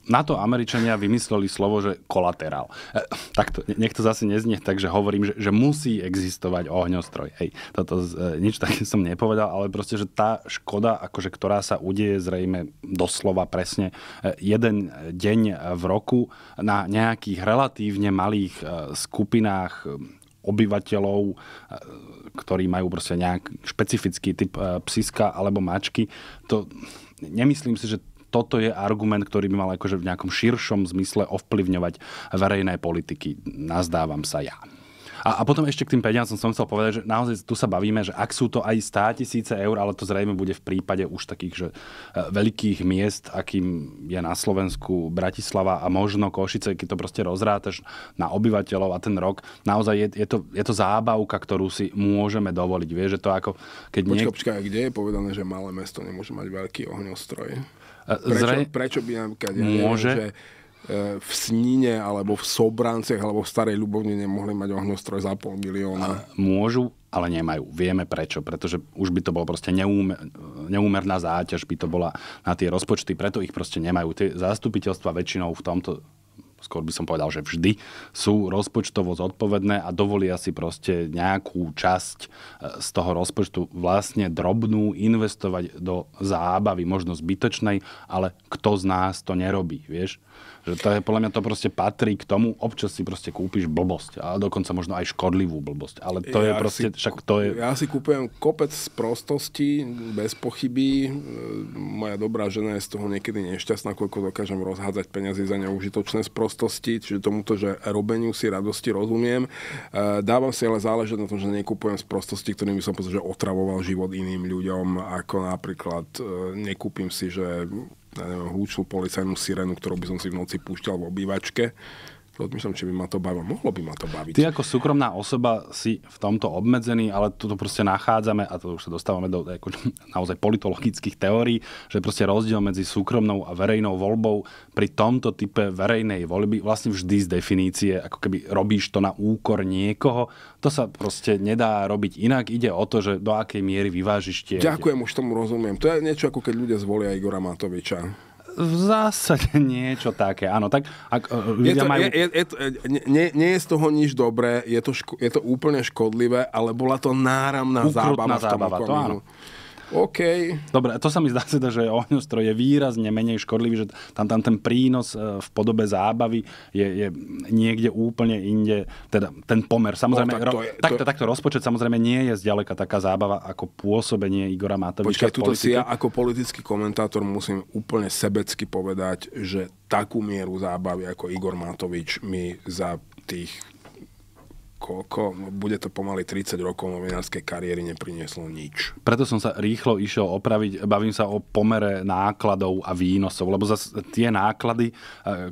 na to Američania vymysleli slovo, že kolaterál. E, takto, nech to zase neznie takže hovorím, že, že musí existovať ohňostroj. Hej, toto e, nič také som nepovedal, ale proste, že tá škoda, akože, ktorá sa udeje zrejme doslova presne e, jeden deň v roku na nejakých relatívne malých e, skupinách e, obyvateľov, e, ktorí majú proste nejaký špecifický typ e, psiska alebo mačky, to nemyslím si, že toto je argument, ktorý by mal akože v nejakom širšom zmysle ovplyvňovať verejné politiky. Nazdávam sa ja. A, a potom ešte k tým peniazom som chcel povedať, že naozaj tu sa bavíme, že ak sú to aj 100 tisíce eur, ale to zrejme bude v prípade už takých že e, veľkých miest, akým je na Slovensku Bratislava a možno Košice, keď to proste rozrátaš na obyvateľov a ten rok, naozaj je, je, to, je to zábavka, ktorú si môžeme dovoliť. Vieš, že to ako... Keď počka, niek... počka, kde je povedané, že malé mesto nemôže mať veľký ohňostroj? Zre... Prečo, prečo by napríklad, ja môže... neviem, že e, v Snine, alebo v Sobranciach, alebo v Starej Ľubovne nemohli mať ohňostroj za pol milióna. A môžu, ale nemajú. Vieme prečo, pretože už by to bolo proste neúmer, neúmerná záťaž, by to bola na tie rozpočty, preto ich proste nemajú. Tie zastupiteľstva väčšinou v tomto skôr by som povedal, že vždy, sú rozpočtovo zodpovedné a dovolia si proste nejakú časť e, z toho rozpočtu vlastne drobnú investovať do zábavy, možno zbytočnej, ale kto z nás to nerobí, vieš? Že to je, podľa mňa to proste patrí k tomu, občas si proste kúpiš blbosť, a dokonca možno aj škodlivú blbosť, ale to ja je proste, si, však to je... Ja si kúpujem kopec z prostosti, bez pochyby. Moja dobrá žena je z toho niekedy nešťastná, koľko dokážem rozhádzať peniazy za neužitočné z prostosti, čiže tomuto, že robeniu si radosti rozumiem. E, dávam si ale záležať na tom, že nekúpujem z prostosti, ktorým by som povedal, že otravoval život iným ľuďom, ako napríklad e, nekúpim si, že húčnú policajnú sirenu, ktorú by som si v noci púšťal v obývačke rozmýšľam, či by ma to bavilo. Mohlo by ma to baviť. Ty ako súkromná osoba si v tomto obmedzený, ale tu proste nachádzame, a to už sa dostávame do ako, [laughs] naozaj politologických teórií, že proste rozdiel medzi súkromnou a verejnou voľbou pri tomto type verejnej voľby vlastne vždy z definície, ako keby robíš to na úkor niekoho, to sa proste nedá robiť inak. Ide o to, že do akej miery vyvážiš tie... Ďakujem, už tomu rozumiem. To je niečo ako keď ľudia zvolia Igora Matoviča v zásade [laughs] niečo také. Áno, tak ak e, ľudia je to, majú... Je, je, je to, nie, nie je z toho nič dobré, je to, ško, je to úplne škodlivé, ale bola to náramná Ukrutná zábava, zábava v tom okamihu. To áno. OK. Dobre, to sa mi zdá teda, že ohňostroj je výrazne menej škodlivý, že tam, tam ten prínos e, v podobe zábavy je, je niekde úplne inde, teda ten pomer. Samozrejme, no, tak to je, to... Takto, takto rozpočet samozrejme nie je zďaleka taká zábava ako pôsobenie Igora Matoviča Počkaj, tuto si ja ako politický komentátor musím úplne sebecky povedať, že takú mieru zábavy ako Igor Matovič mi za tých koľko, no, bude to pomaly 30 rokov novinárskej kariéry neprinieslo nič. Preto som sa rýchlo išiel opraviť, bavím sa o pomere nákladov a výnosov, lebo zase tie náklady, e,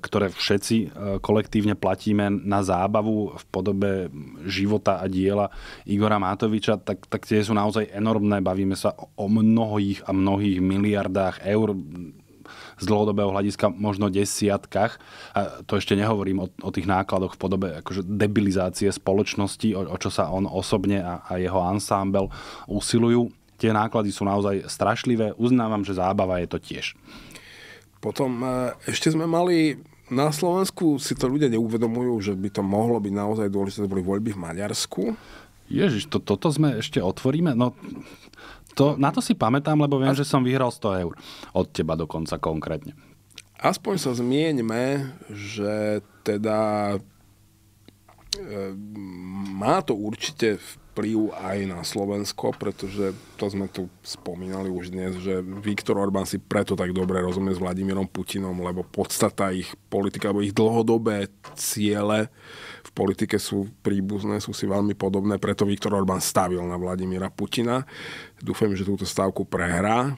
ktoré všetci e, kolektívne platíme na zábavu v podobe života a diela Igora Matoviča, tak, tak tie sú naozaj enormné, bavíme sa o mnohých a mnohých miliardách eur, z dlhodobého hľadiska možno desiatkách. A to ešte nehovorím o, o tých nákladoch v podobe akože debilizácie spoločnosti, o, o čo sa on osobne a, a jeho ansámbel usilujú. Tie náklady sú naozaj strašlivé. Uznávam, že zábava je to tiež. Potom e, ešte sme mali na Slovensku si to ľudia neuvedomujú, že by to mohlo byť naozaj dôležité, to boli voľby v Maďarsku. Ježiš, to, toto sme ešte otvoríme? No, to, na to si pamätám, lebo viem, Až... že som vyhral 100 eur od teba dokonca konkrétne. Aspoň sa zmieňme, že teda e, má to určite vplyv aj na Slovensko, pretože to sme tu spomínali už dnes, že Viktor Orbán si preto tak dobre rozumie s Vladimírom Putinom, lebo podstata ich politika, alebo ich dlhodobé ciele politike sú príbuzné, sú si veľmi podobné, preto Viktor Orbán stavil na Vladimíra Putina. Dúfam, že túto stavku prehrá,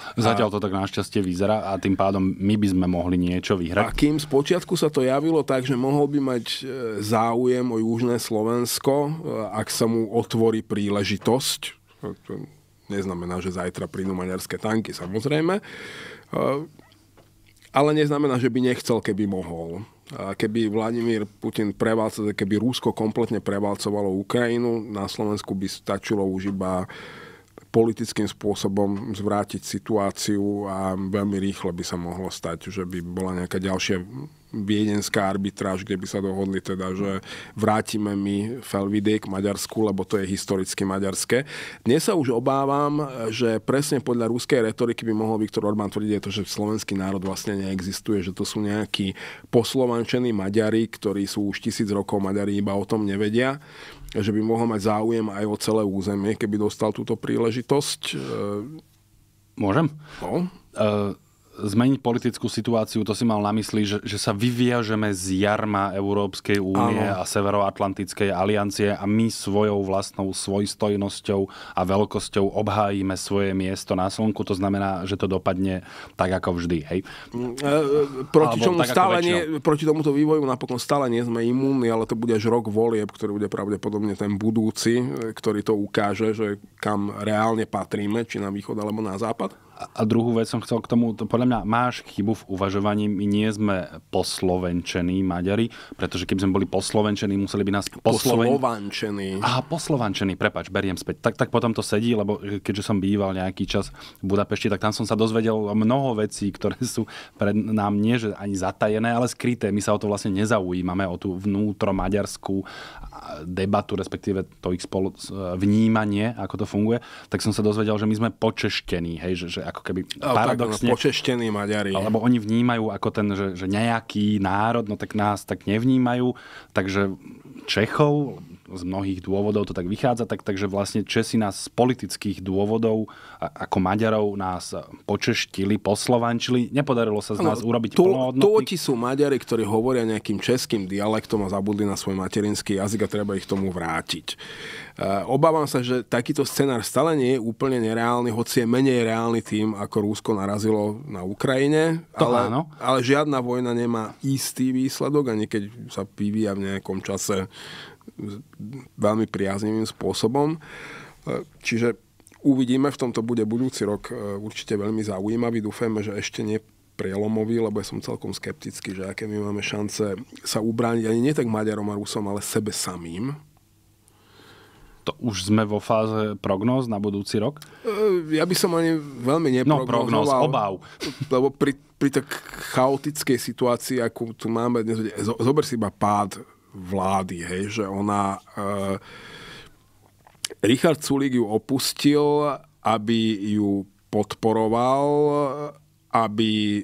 Zatiaľ to tak našťastie vyzerá a tým pádom my by sme mohli niečo vyhrať. A kým spočiatku sa to javilo tak, že mohol by mať e, záujem o Južné Slovensko, e, ak sa mu otvorí príležitosť, e, to neznamená, že zajtra prídu maďarské tanky, samozrejme, ale neznamená, že by nechcel, keby mohol keby Vladimír Putin prevalcoval, keby Rusko kompletne prevalcovalo Ukrajinu, na Slovensku by stačilo už iba politickým spôsobom zvrátiť situáciu a veľmi rýchlo by sa mohlo stať, že by bola nejaká ďalšia viedenská arbitráž, kde by sa dohodli teda, že vrátime mi Felvidek Maďarsku, lebo to je historicky maďarské. Dnes sa už obávam, že presne podľa ruskej retoriky by mohol Viktor Orbán tvrdiť to, že slovenský národ vlastne neexistuje, že to sú nejakí poslovančení Maďari, ktorí sú už tisíc rokov Maďari iba o tom nevedia že by mohol mať záujem aj o celé územie, keby dostal túto príležitosť. E, Môžem? No. Uh, zmeniť politickú situáciu, to si mal na mysli, že, že sa vyviažeme z jarma Európskej únie Áno. a Severoatlantickej aliancie a my svojou vlastnou svojstojnosťou a veľkosťou obhájime svoje miesto na slnku. To znamená, že to dopadne tak ako vždy. Hej? Mm, e, e, proti, Alebo čomu stále nie, proti tomuto vývoju napokon stále nie sme imúnni, ale to bude až rok volieb, ktorý bude pravdepodobne ten budúci, e, ktorý to ukáže, že kam reálne patríme, či na východ alebo na západ a druhú vec som chcel k tomu, to podľa mňa máš chybu v uvažovaní, my nie sme poslovenčení Maďari, pretože keby sme boli poslovenčení, museli by nás posloven... poslovančení. Aha, poslovančení, prepač, beriem späť. Tak, tak potom to sedí, lebo e, keďže som býval nejaký čas v Budapešti, tak tam som sa dozvedel mnoho vecí, ktoré [laughs] sú pred nám nie že ani zatajené, ale skryté. My sa o to vlastne nezaujímame, o tú vnútro maďarskú debatu, respektíve to ich spolu e, vnímanie, ako to funguje, tak som sa dozvedel, že my sme počeštení, hej, že, že ako keby no, paradoxne... Tak, počeštení Maďari. Alebo oni vnímajú ako ten, že, že nejaký národ, no tak nás tak nevnímajú, takže Čechov z mnohých dôvodov to tak vychádza, tak, takže vlastne Česi nás z politických dôvodov ako Maďarov nás počeštili, poslovančili. Nepodarilo sa z nás no, urobiť to, ti sú Maďari, ktorí hovoria nejakým českým dialektom a zabudli na svoj materinský jazyk a treba ich tomu vrátiť. E, obávam sa, že takýto scenár stále nie je úplne nereálny, hoci je menej reálny tým, ako Rúsko narazilo na Ukrajine. To ale, áno. ale žiadna vojna nemá istý výsledok, ani keď sa vyvíja v nejakom čase veľmi priaznivým spôsobom. E, čiže uvidíme, v tomto bude budúci rok e, určite veľmi zaujímavý. Dúfajme, že ešte nie prielomový, lebo ja som celkom skeptický, že aké my máme šance sa ubrániť ani nie tak Maďarom a Rusom, ale sebe samým. To už sme vo fáze prognóz na budúci rok? E, ja by som ani veľmi no, neprognozoval. No prognóz, obav. Lebo pri, pri tak chaotickej situácii, akú tu máme dnes, zober si iba pád vlády, hej, že ona... E, Richard Sulík ju opustil, aby ju podporoval, aby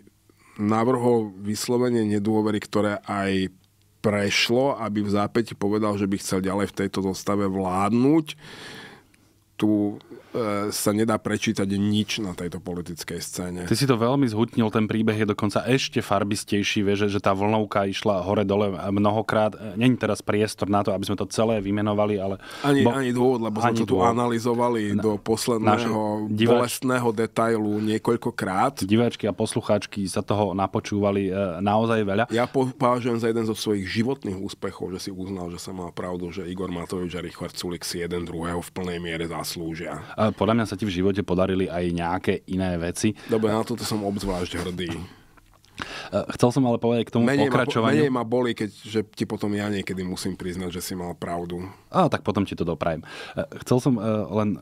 navrhol vyslovene nedôvery, ktoré aj prešlo, aby v zápäti povedal, že by chcel ďalej v tejto zostave vládnuť. Tu Eh, sa nedá prečítať nič na tejto politickej scéne. Ty si to veľmi zhutnil, ten príbeh je dokonca ešte farbistejší, vieš, že tá vlnovka išla hore-dole mnohokrát. Eh, není teraz priestor na to, aby sme to celé vymenovali, ale... Ani, bo... ani dôvod, lebo ani sme to tu analyzovali na... do posledného diváč... bolestného detailu niekoľkokrát. Diváčky a poslucháčky sa toho napočúvali eh, naozaj veľa. Ja považujem za jeden zo svojich životných úspechov, že si uznal, že som mal pravdu, že Igor Matovič a Richard Sulik si jeden druhého v plnej miere zaslúžia. A podľa mňa sa ti v živote podarili aj nejaké iné veci. Dobre, na toto som obzvlášť hrdý. Eh, chcel som ale povedať k tomu menej pokračovaniu. Ma, menej ma boli, keď, že ti potom ja niekedy musím priznať, že si mal pravdu. A tak potom ti to doprajem. Eh, chcel som eh, len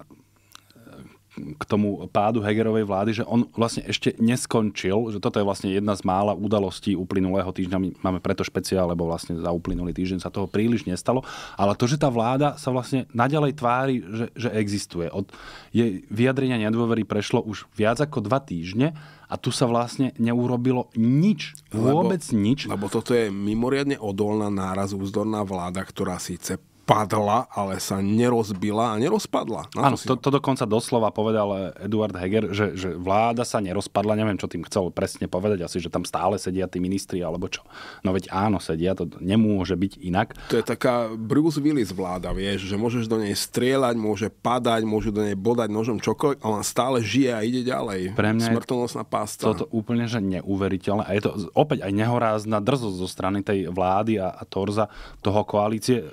k tomu pádu Hegerovej vlády, že on vlastne ešte neskončil, že toto je vlastne jedna z mála udalostí uplynulého týždňa. My máme preto špeciál, lebo vlastne za uplynulý týždeň sa toho príliš nestalo. Ale to, že tá vláda sa vlastne naďalej tvári, že, že existuje. Od jej vyjadrenia nedôvery prešlo už viac ako dva týždne a tu sa vlastne neurobilo nič, vôbec lebo, nič. Lebo toto je mimoriadne odolná nárazu vzdorná vláda, ktorá síce padla, ale sa nerozbila a nerozpadla. Áno, to, to, dokonca doslova povedal eh, Eduard Heger, že, že vláda sa nerozpadla, neviem, čo tým chcel presne povedať, asi, že tam stále sedia tí ministri, alebo čo. No veď áno, sedia, to nemôže byť inak. To je taká Bruce Willis vláda, vieš, že môžeš do nej strieľať, môže padať, môže do nej bodať nožom čokoľvek, ale stále žije a ide ďalej. Pre mňa Smrtonosná pásca. Toto úplne, že neuveriteľné. A je to opäť aj nehorázna drzosť zo strany tej vlády a, a Torza toho koalície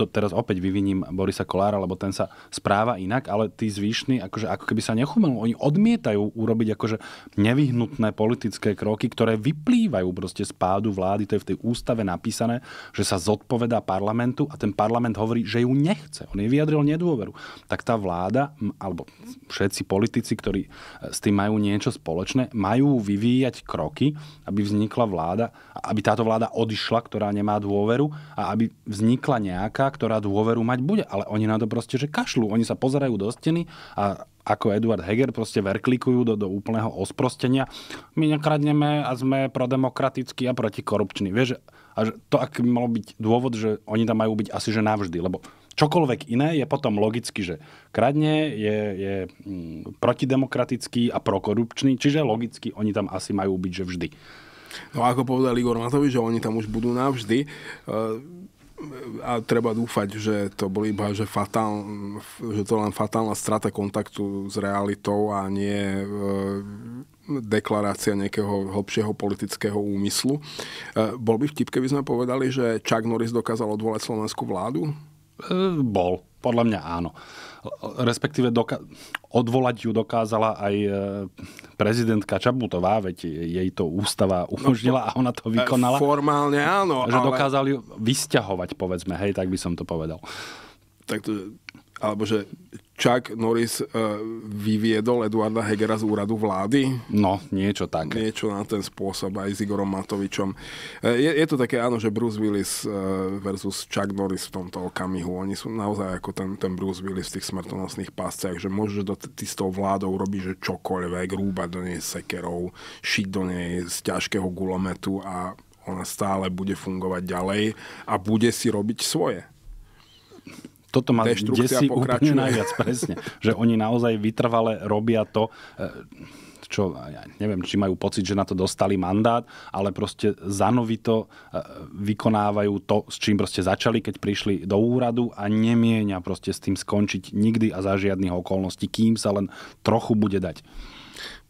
to teraz opäť vyviním Borisa Kolára, lebo ten sa správa inak, ale tí zvyšní, akože ako keby sa nechumelo, oni odmietajú urobiť akože nevyhnutné politické kroky, ktoré vyplývajú proste z pádu vlády, to je v tej ústave napísané, že sa zodpovedá parlamentu a ten parlament hovorí, že ju nechce. On je vyjadril nedôveru. Tak tá vláda, alebo všetci politici, ktorí e, s tým majú niečo spoločné, majú vyvíjať kroky, aby vznikla vláda, aby táto vláda odišla, ktorá nemá dôveru a aby vznikla nejaká, ktorá dôveru mať bude. Ale oni na to proste, že kašľú. Oni sa pozerajú do steny a ako Eduard Heger proste verklikujú do, do úplného osprostenia. My nekradneme a sme prodemokratickí a protikorupční. Vieš, a to ak by byť dôvod, že oni tam majú byť asi že navždy, lebo čokoľvek iné je potom logicky, že kradne, je, je mm, protidemokratický a prokorupčný, čiže logicky oni tam asi majú byť, že vždy. No ako povedal Igor Matovič, že oni tam už budú navždy. Eh, a treba dúfať, že to boli iba, že, fatál, že to len fatálna strata kontaktu s realitou a nie e, deklarácia nejakého hlbšieho politického úmyslu. E, bol by vtip, keby sme povedali, že Čak Norris dokázal odvolať slovenskú vládu? E, bol. Podľa mňa áno. Respektíve doka- odvolať ju dokázala aj e, prezidentka Čabutová. veď jej to ústava no, umožnila a ona to e, vykonala. Formálne áno. Že ale... dokázali ju vysťahovať, povedzme, hej, tak by som to povedal. Tak to, alebo že Chuck Norris eh, vyviedol Eduarda Hegera z úradu vlády. No, niečo také. Niečo na ten spôsob aj s Igorom Matovičom. Eh, je, je to také, áno, že Bruce Willis eh, versus Chuck Norris v tomto okamihu. Oni sú naozaj ako ten, ten Bruce Willis v tých smrtonosných páscach, že môžeš do, ty s tou vládou robiť že čokoľvek, rúbať do nej sekerov, šiť do nej z ťažkého gulometu a ona stále bude fungovať ďalej a bude si robiť svoje toto ma desí úplne najviac, presne. Že oni naozaj vytrvale robia to, e, čo, ja neviem, či majú pocit, že na to dostali mandát, ale proste zanovito e, vykonávajú to, s čím proste začali, keď prišli do úradu a nemienia proste s tým skončiť nikdy a za žiadnych okolností, kým sa len trochu bude dať.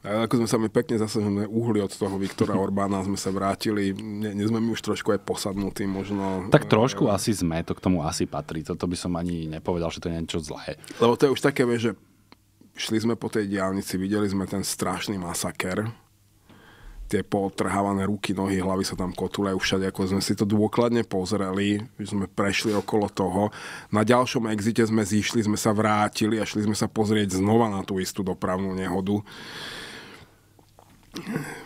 A ako sme sa my pekne zase sme uhli od toho Viktora Orbána, sme sa vrátili, nie, nie sme my už trošku aj posadnutí možno. Tak trošku asi sme, to k tomu asi patrí, toto by som ani nepovedal, že to je niečo zlé. Lebo to je už také, že šli sme po tej diálnici, videli sme ten strašný masaker, tie potrhávané ruky, nohy, hlavy sa tam kotulajú všade, ako sme si to dôkladne pozreli, že sme prešli okolo toho. Na ďalšom exite sme zišli, sme sa vrátili a šli sme sa pozrieť znova na tú istú dopravnú nehodu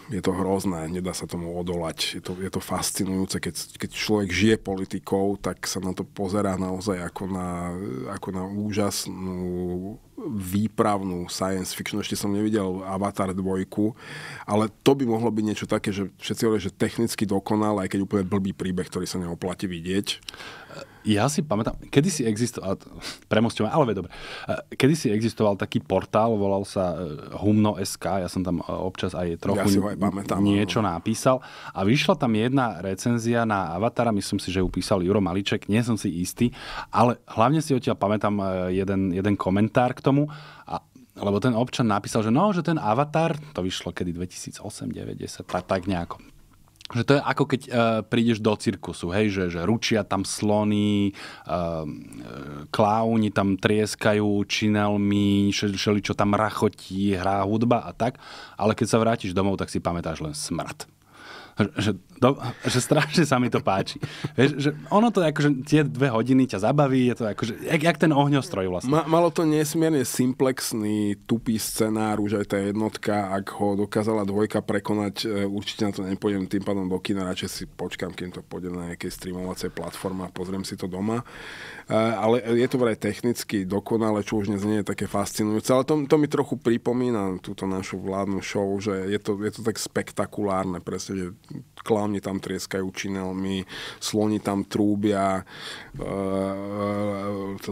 je to hrozné, nedá sa tomu odolať. Je to, je to fascinujúce, keď, keď človek žije politikou, tak sa na to pozerá naozaj ako na, ako na úžasnú výpravnú science fiction. Ešte som nevidel Avatar 2, ale to by mohlo byť niečo také, že všetci hovoria, že technicky dokonal, aj keď úplne blbý príbeh, ktorý sa neoplatí vidieť. Ja si pamätám, kedy si existoval, [laughs] premostňujem, ale dobre, kedy si existoval taký portál, volal sa e, Humno.sk, ja som tam e, občas aj trochu ja si aj pamätám, niečo no. napísal a vyšla tam jedna recenzia na Avatara, myslím si, že ju písal Juro Maliček, nie som si istý, ale hlavne si odtiaľ pamätám e, jeden, jeden komentár k tomu a lebo ten občan napísal, že no, že ten avatar, to vyšlo kedy 2008, 90, tak, tak nejako, že to je ako keď uh, prídeš do cirkusu, hej, že, že ručia tam slony, uh, e, klauni e, tam trieskajú činelmi, šeli čo tam rachotí, hrá hudba a tak, ale keď sa vrátiš domov, tak si pamätáš len smrad. Že, do, že strašne sa mi to páči. Vieš, že ono to akože tie dve hodiny ťa zabaví, je to akože, jak, jak ten ohňostroj vlastne. Ma, malo to nesmierne simplexný, tupý scenár, už aj tá jednotka, ak ho dokázala dvojka prekonať, e, určite na to nepôjdem tým pádom do kina, radšej si počkám, kým to pôjde na nejakej streamovacej platforme a pozriem si to doma. E, ale je to vraj technicky dokonale, čo už neznie také fascinujúce, ale to, to mi trochu pripomína túto našu vládnu show, že je to, je to tak spektakulárne, presne, že klám Sloni tam trieskajú činelmi, sloni tam trúbia, e, e,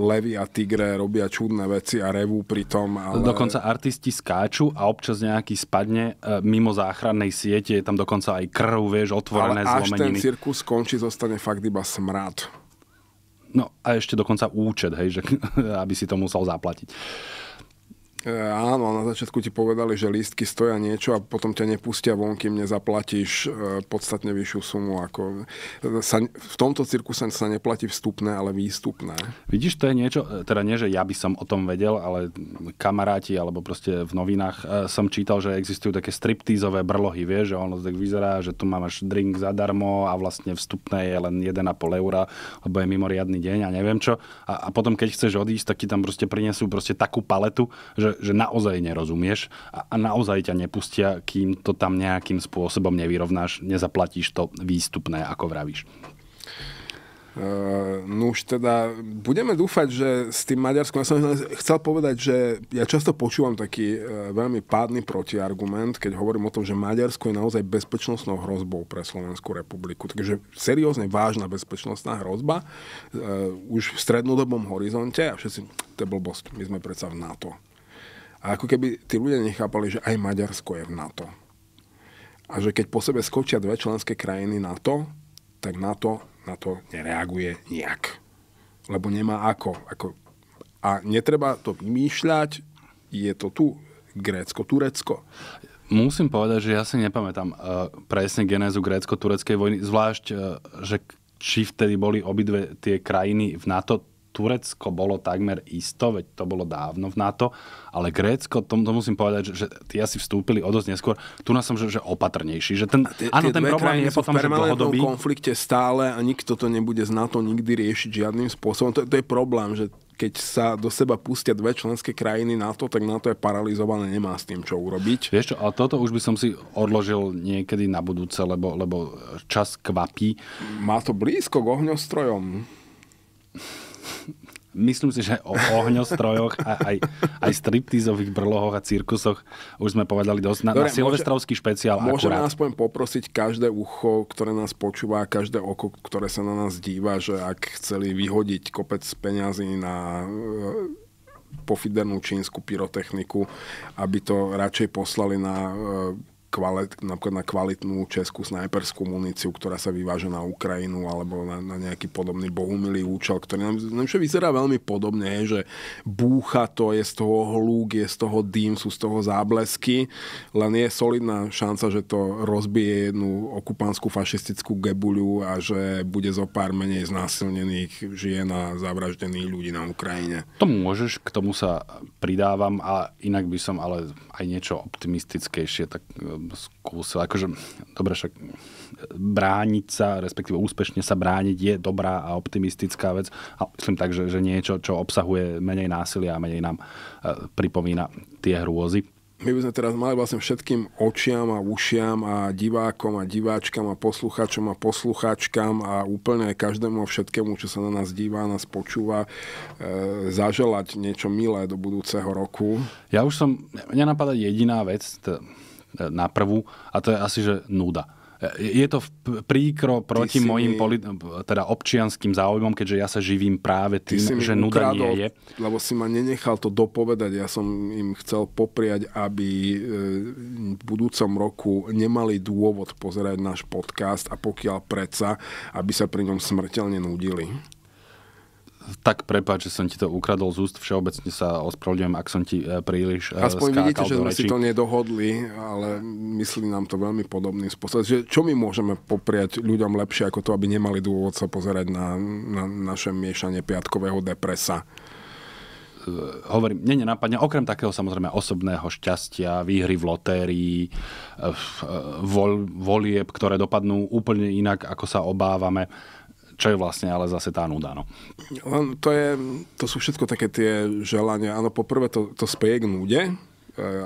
levy a tigre robia čudné veci a revú pritom. Ale... Dokonca artisti skáču a občas nejaký spadne e, mimo záchrannej siete, je tam dokonca aj krv, vieš, otvorené ale až zlomeniny. ten cirkus skončí, zostane fakt iba smrad. No a ešte dokonca účet, hej, že, [laughs] aby si to musel zaplatiť. E, áno, na začiatku ti povedali, že lístky stoja niečo a potom ťa nepustia von, kým nezaplatíš e, podstatne vyššiu sumu. Ako sa, v tomto cirku sa, sa neplatí vstupné, ale výstupné. Vidíš, to je niečo, e, teda nie, že ja by som o tom vedel, ale kamaráti alebo proste v novinách som čítal, že existujú také striptízové brlohy, vieš, že ono tak vyzerá, že tu máš drink zadarmo a vlastne vstupné je len 1,5 eura, lebo je mimoriadný deň a neviem čo. A, a potom, keď chceš odísť, tak ti tam proste prinesú proste takú paletu, že že, naozaj nerozumieš a, a naozaj ťa nepustia, kým to tam nejakým spôsobom nevyrovnáš, nezaplatíš to výstupné, ako vravíš. Uh, no už teda budeme dúfať, že s tým Maďarskom, ja som chcel povedať, že ja často počúvam taký uh, veľmi pádny protiargument, keď hovorím o tom, že Maďarsko je naozaj bezpečnostnou hrozbou pre Slovenskú republiku. Takže seriózne vážna bezpečnostná hrozba uh, už v strednodobom horizonte a všetci, to je blbosť, my sme predsa v NATO. A ako keby tí ľudia nechápali, že aj Maďarsko je v NATO. A že keď po sebe skočia dve členské krajiny NATO, tak NATO na to nereaguje nejak. Lebo nemá ako. ako a netreba to vymýšľať, je to tu Grécko, Turecko. Musím povedať, že ja si nepamätám uh, presne genézu grécko-tureckej vojny, zvlášť, uh, že či vtedy boli obidve tie krajiny v NATO Turecko bolo takmer isto, veď to bolo dávno v NATO, ale Grécko, tomu to musím povedať, že, že tie asi vstúpili o dosť neskôr. Tu nás som, že, že opatrnejší. Že ten, tie, áno, tie ten problém je potom, že dlhodobý... konflikte stále a nikto to nebude z NATO nikdy riešiť žiadnym spôsobom. To, to je problém, že keď sa do seba pustia dve členské krajiny na to, tak na to je paralizované, nemá s tým čo urobiť. Vieš čo, ale toto už by som si odložil niekedy na budúce, lebo, lebo čas kvapí. Má to blízko k ohňostrojom myslím si, že o ohňostrojoch a aj, aj striptizových brlohoch a cirkusoch už sme povedali dosť. Na, Dobre, na silvestrovský špeciál Môžeme akurát. aspoň poprosiť každé ucho, ktoré nás počúva, každé oko, ktoré sa na nás díva, že ak chceli vyhodiť kopec peňazí na e, pofidernú čínsku pyrotechniku, aby to radšej poslali na e, kvalit, napríklad na kvalitnú českú snajperskú muníciu, ktorá sa vyváža na Ukrajinu alebo na, na nejaký podobný bohumilý účel, ktorý nám, nám vyzerá veľmi podobne, že búcha to, je z toho hlúk, je z toho dým, sú z toho záblesky, len je solidná šanca, že to rozbije jednu okupánsku fašistickú gebuľu a že bude zo pár menej znásilnených žien a zavraždených ľudí na Ukrajine. To môžeš, k tomu sa pridávam a inak by som ale aj niečo optimistickejšie tak e, skúsil, akože, dobre, však brániť sa, respektíve úspešne sa brániť je dobrá a optimistická vec. A myslím tak, že, že niečo, čo obsahuje menej násilia a menej nám e, pripomína tie hrôzy. My by sme teraz mali vlastne všetkým očiam a ušiam a divákom a diváčkam a poslucháčom a poslucháčkam a úplne každému všetkému, čo sa na nás dívá, nás počúva, e, zaželať niečo milé do budúceho roku. Ja už som, mňa napadá jediná vec, t- na prvú a to je asi, že núda. Je to príkro proti mojim mi... teda občianským záujmom, keďže ja sa živím práve tým, Ty že nuda ukradol, nie je. Lebo si ma nenechal to dopovedať. Ja som im chcel popriať, aby e, v budúcom roku nemali dôvod pozerať náš podcast a pokiaľ preca, aby sa pri ňom smrteľne nudili tak prepáč, že som ti to ukradol z úst, všeobecne sa ospravedlňujem, ak som ti e, príliš e, Aspoň skákal vidíte, že sme si to nedohodli, ale myslí nám to veľmi podobný spôsob. Že čo my môžeme popriať ľuďom lepšie ako to, aby nemali dôvod sa pozerať na, na naše miešanie piatkového depresa? E, hovorím, mne nenapadne, okrem takého samozrejme osobného šťastia, výhry v lotérii, vol, volieb, ktoré dopadnú úplne inak, ako sa obávame, čo je vlastne ale zase tá nuda. No. to, je, to sú všetko také tie želania. Áno, poprvé to, to speje k nude, e,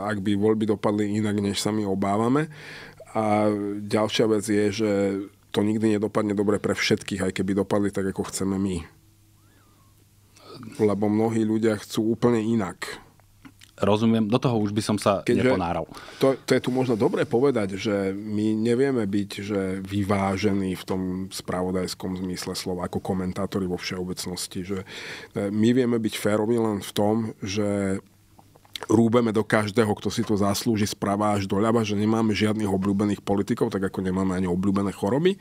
ak by voľby dopadli inak, než sa my obávame. A ďalšia vec je, že to nikdy nedopadne dobre pre všetkých, aj keby dopadli tak, ako chceme my. Lebo mnohí ľudia chcú úplne inak rozumiem, do toho už by som sa Keďže neponáral. To, to je tu možno dobre povedať, že my nevieme byť že vyvážení v tom spravodajskom zmysle slova ako komentátori vo všeobecnosti. Že e, my vieme byť férovi len v tom, že rúbeme do každého, kto si to zaslúži sprava až doľava, že nemáme žiadnych obľúbených politikov, tak ako nemáme ani obľúbené choroby. E,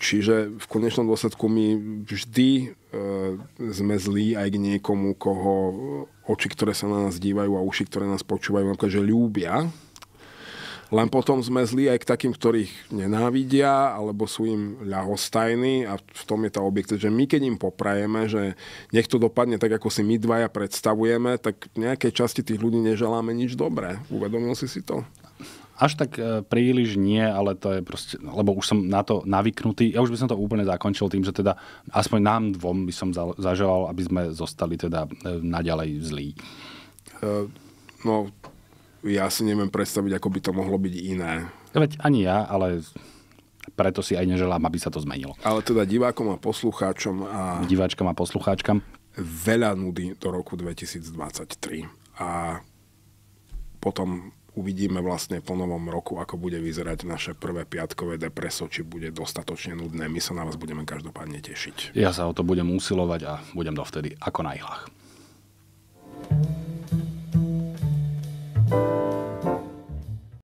čiže v konečnom dôsledku my vždy E, sme zlí aj k niekomu, koho oči, ktoré sa na nás dívajú a uši, ktoré nás počúvajú, napríklad, že ľúbia. Len potom sme zlí aj k takým, ktorých nenávidia, alebo sú im ľahostajní a v tom je tá objekt, že my keď im poprajeme, že nech to dopadne tak, ako si my dvaja predstavujeme, tak v nejakej časti tých ľudí neželáme nič dobré. Uvedomil si si to? Až tak e, príliš nie, ale to je proste, no, lebo už som na to navyknutý. Ja už by som to úplne zakončil tým, že teda aspoň nám dvom by som zaželal, aby sme zostali teda e, naďalej zlí. E, no, ja si neviem predstaviť, ako by to mohlo byť iné. Veď ani ja, ale preto si aj neželám, aby sa to zmenilo. Ale teda divákom a poslucháčom a... Diváčkam a poslucháčkam. Veľa nudy do roku 2023. A potom uvidíme vlastne po novom roku, ako bude vyzerať naše prvé piatkové depreso, či bude dostatočne nudné. My sa na vás budeme každopádne tešiť. Ja sa o to budem usilovať a budem dovtedy ako na ihlách. thank you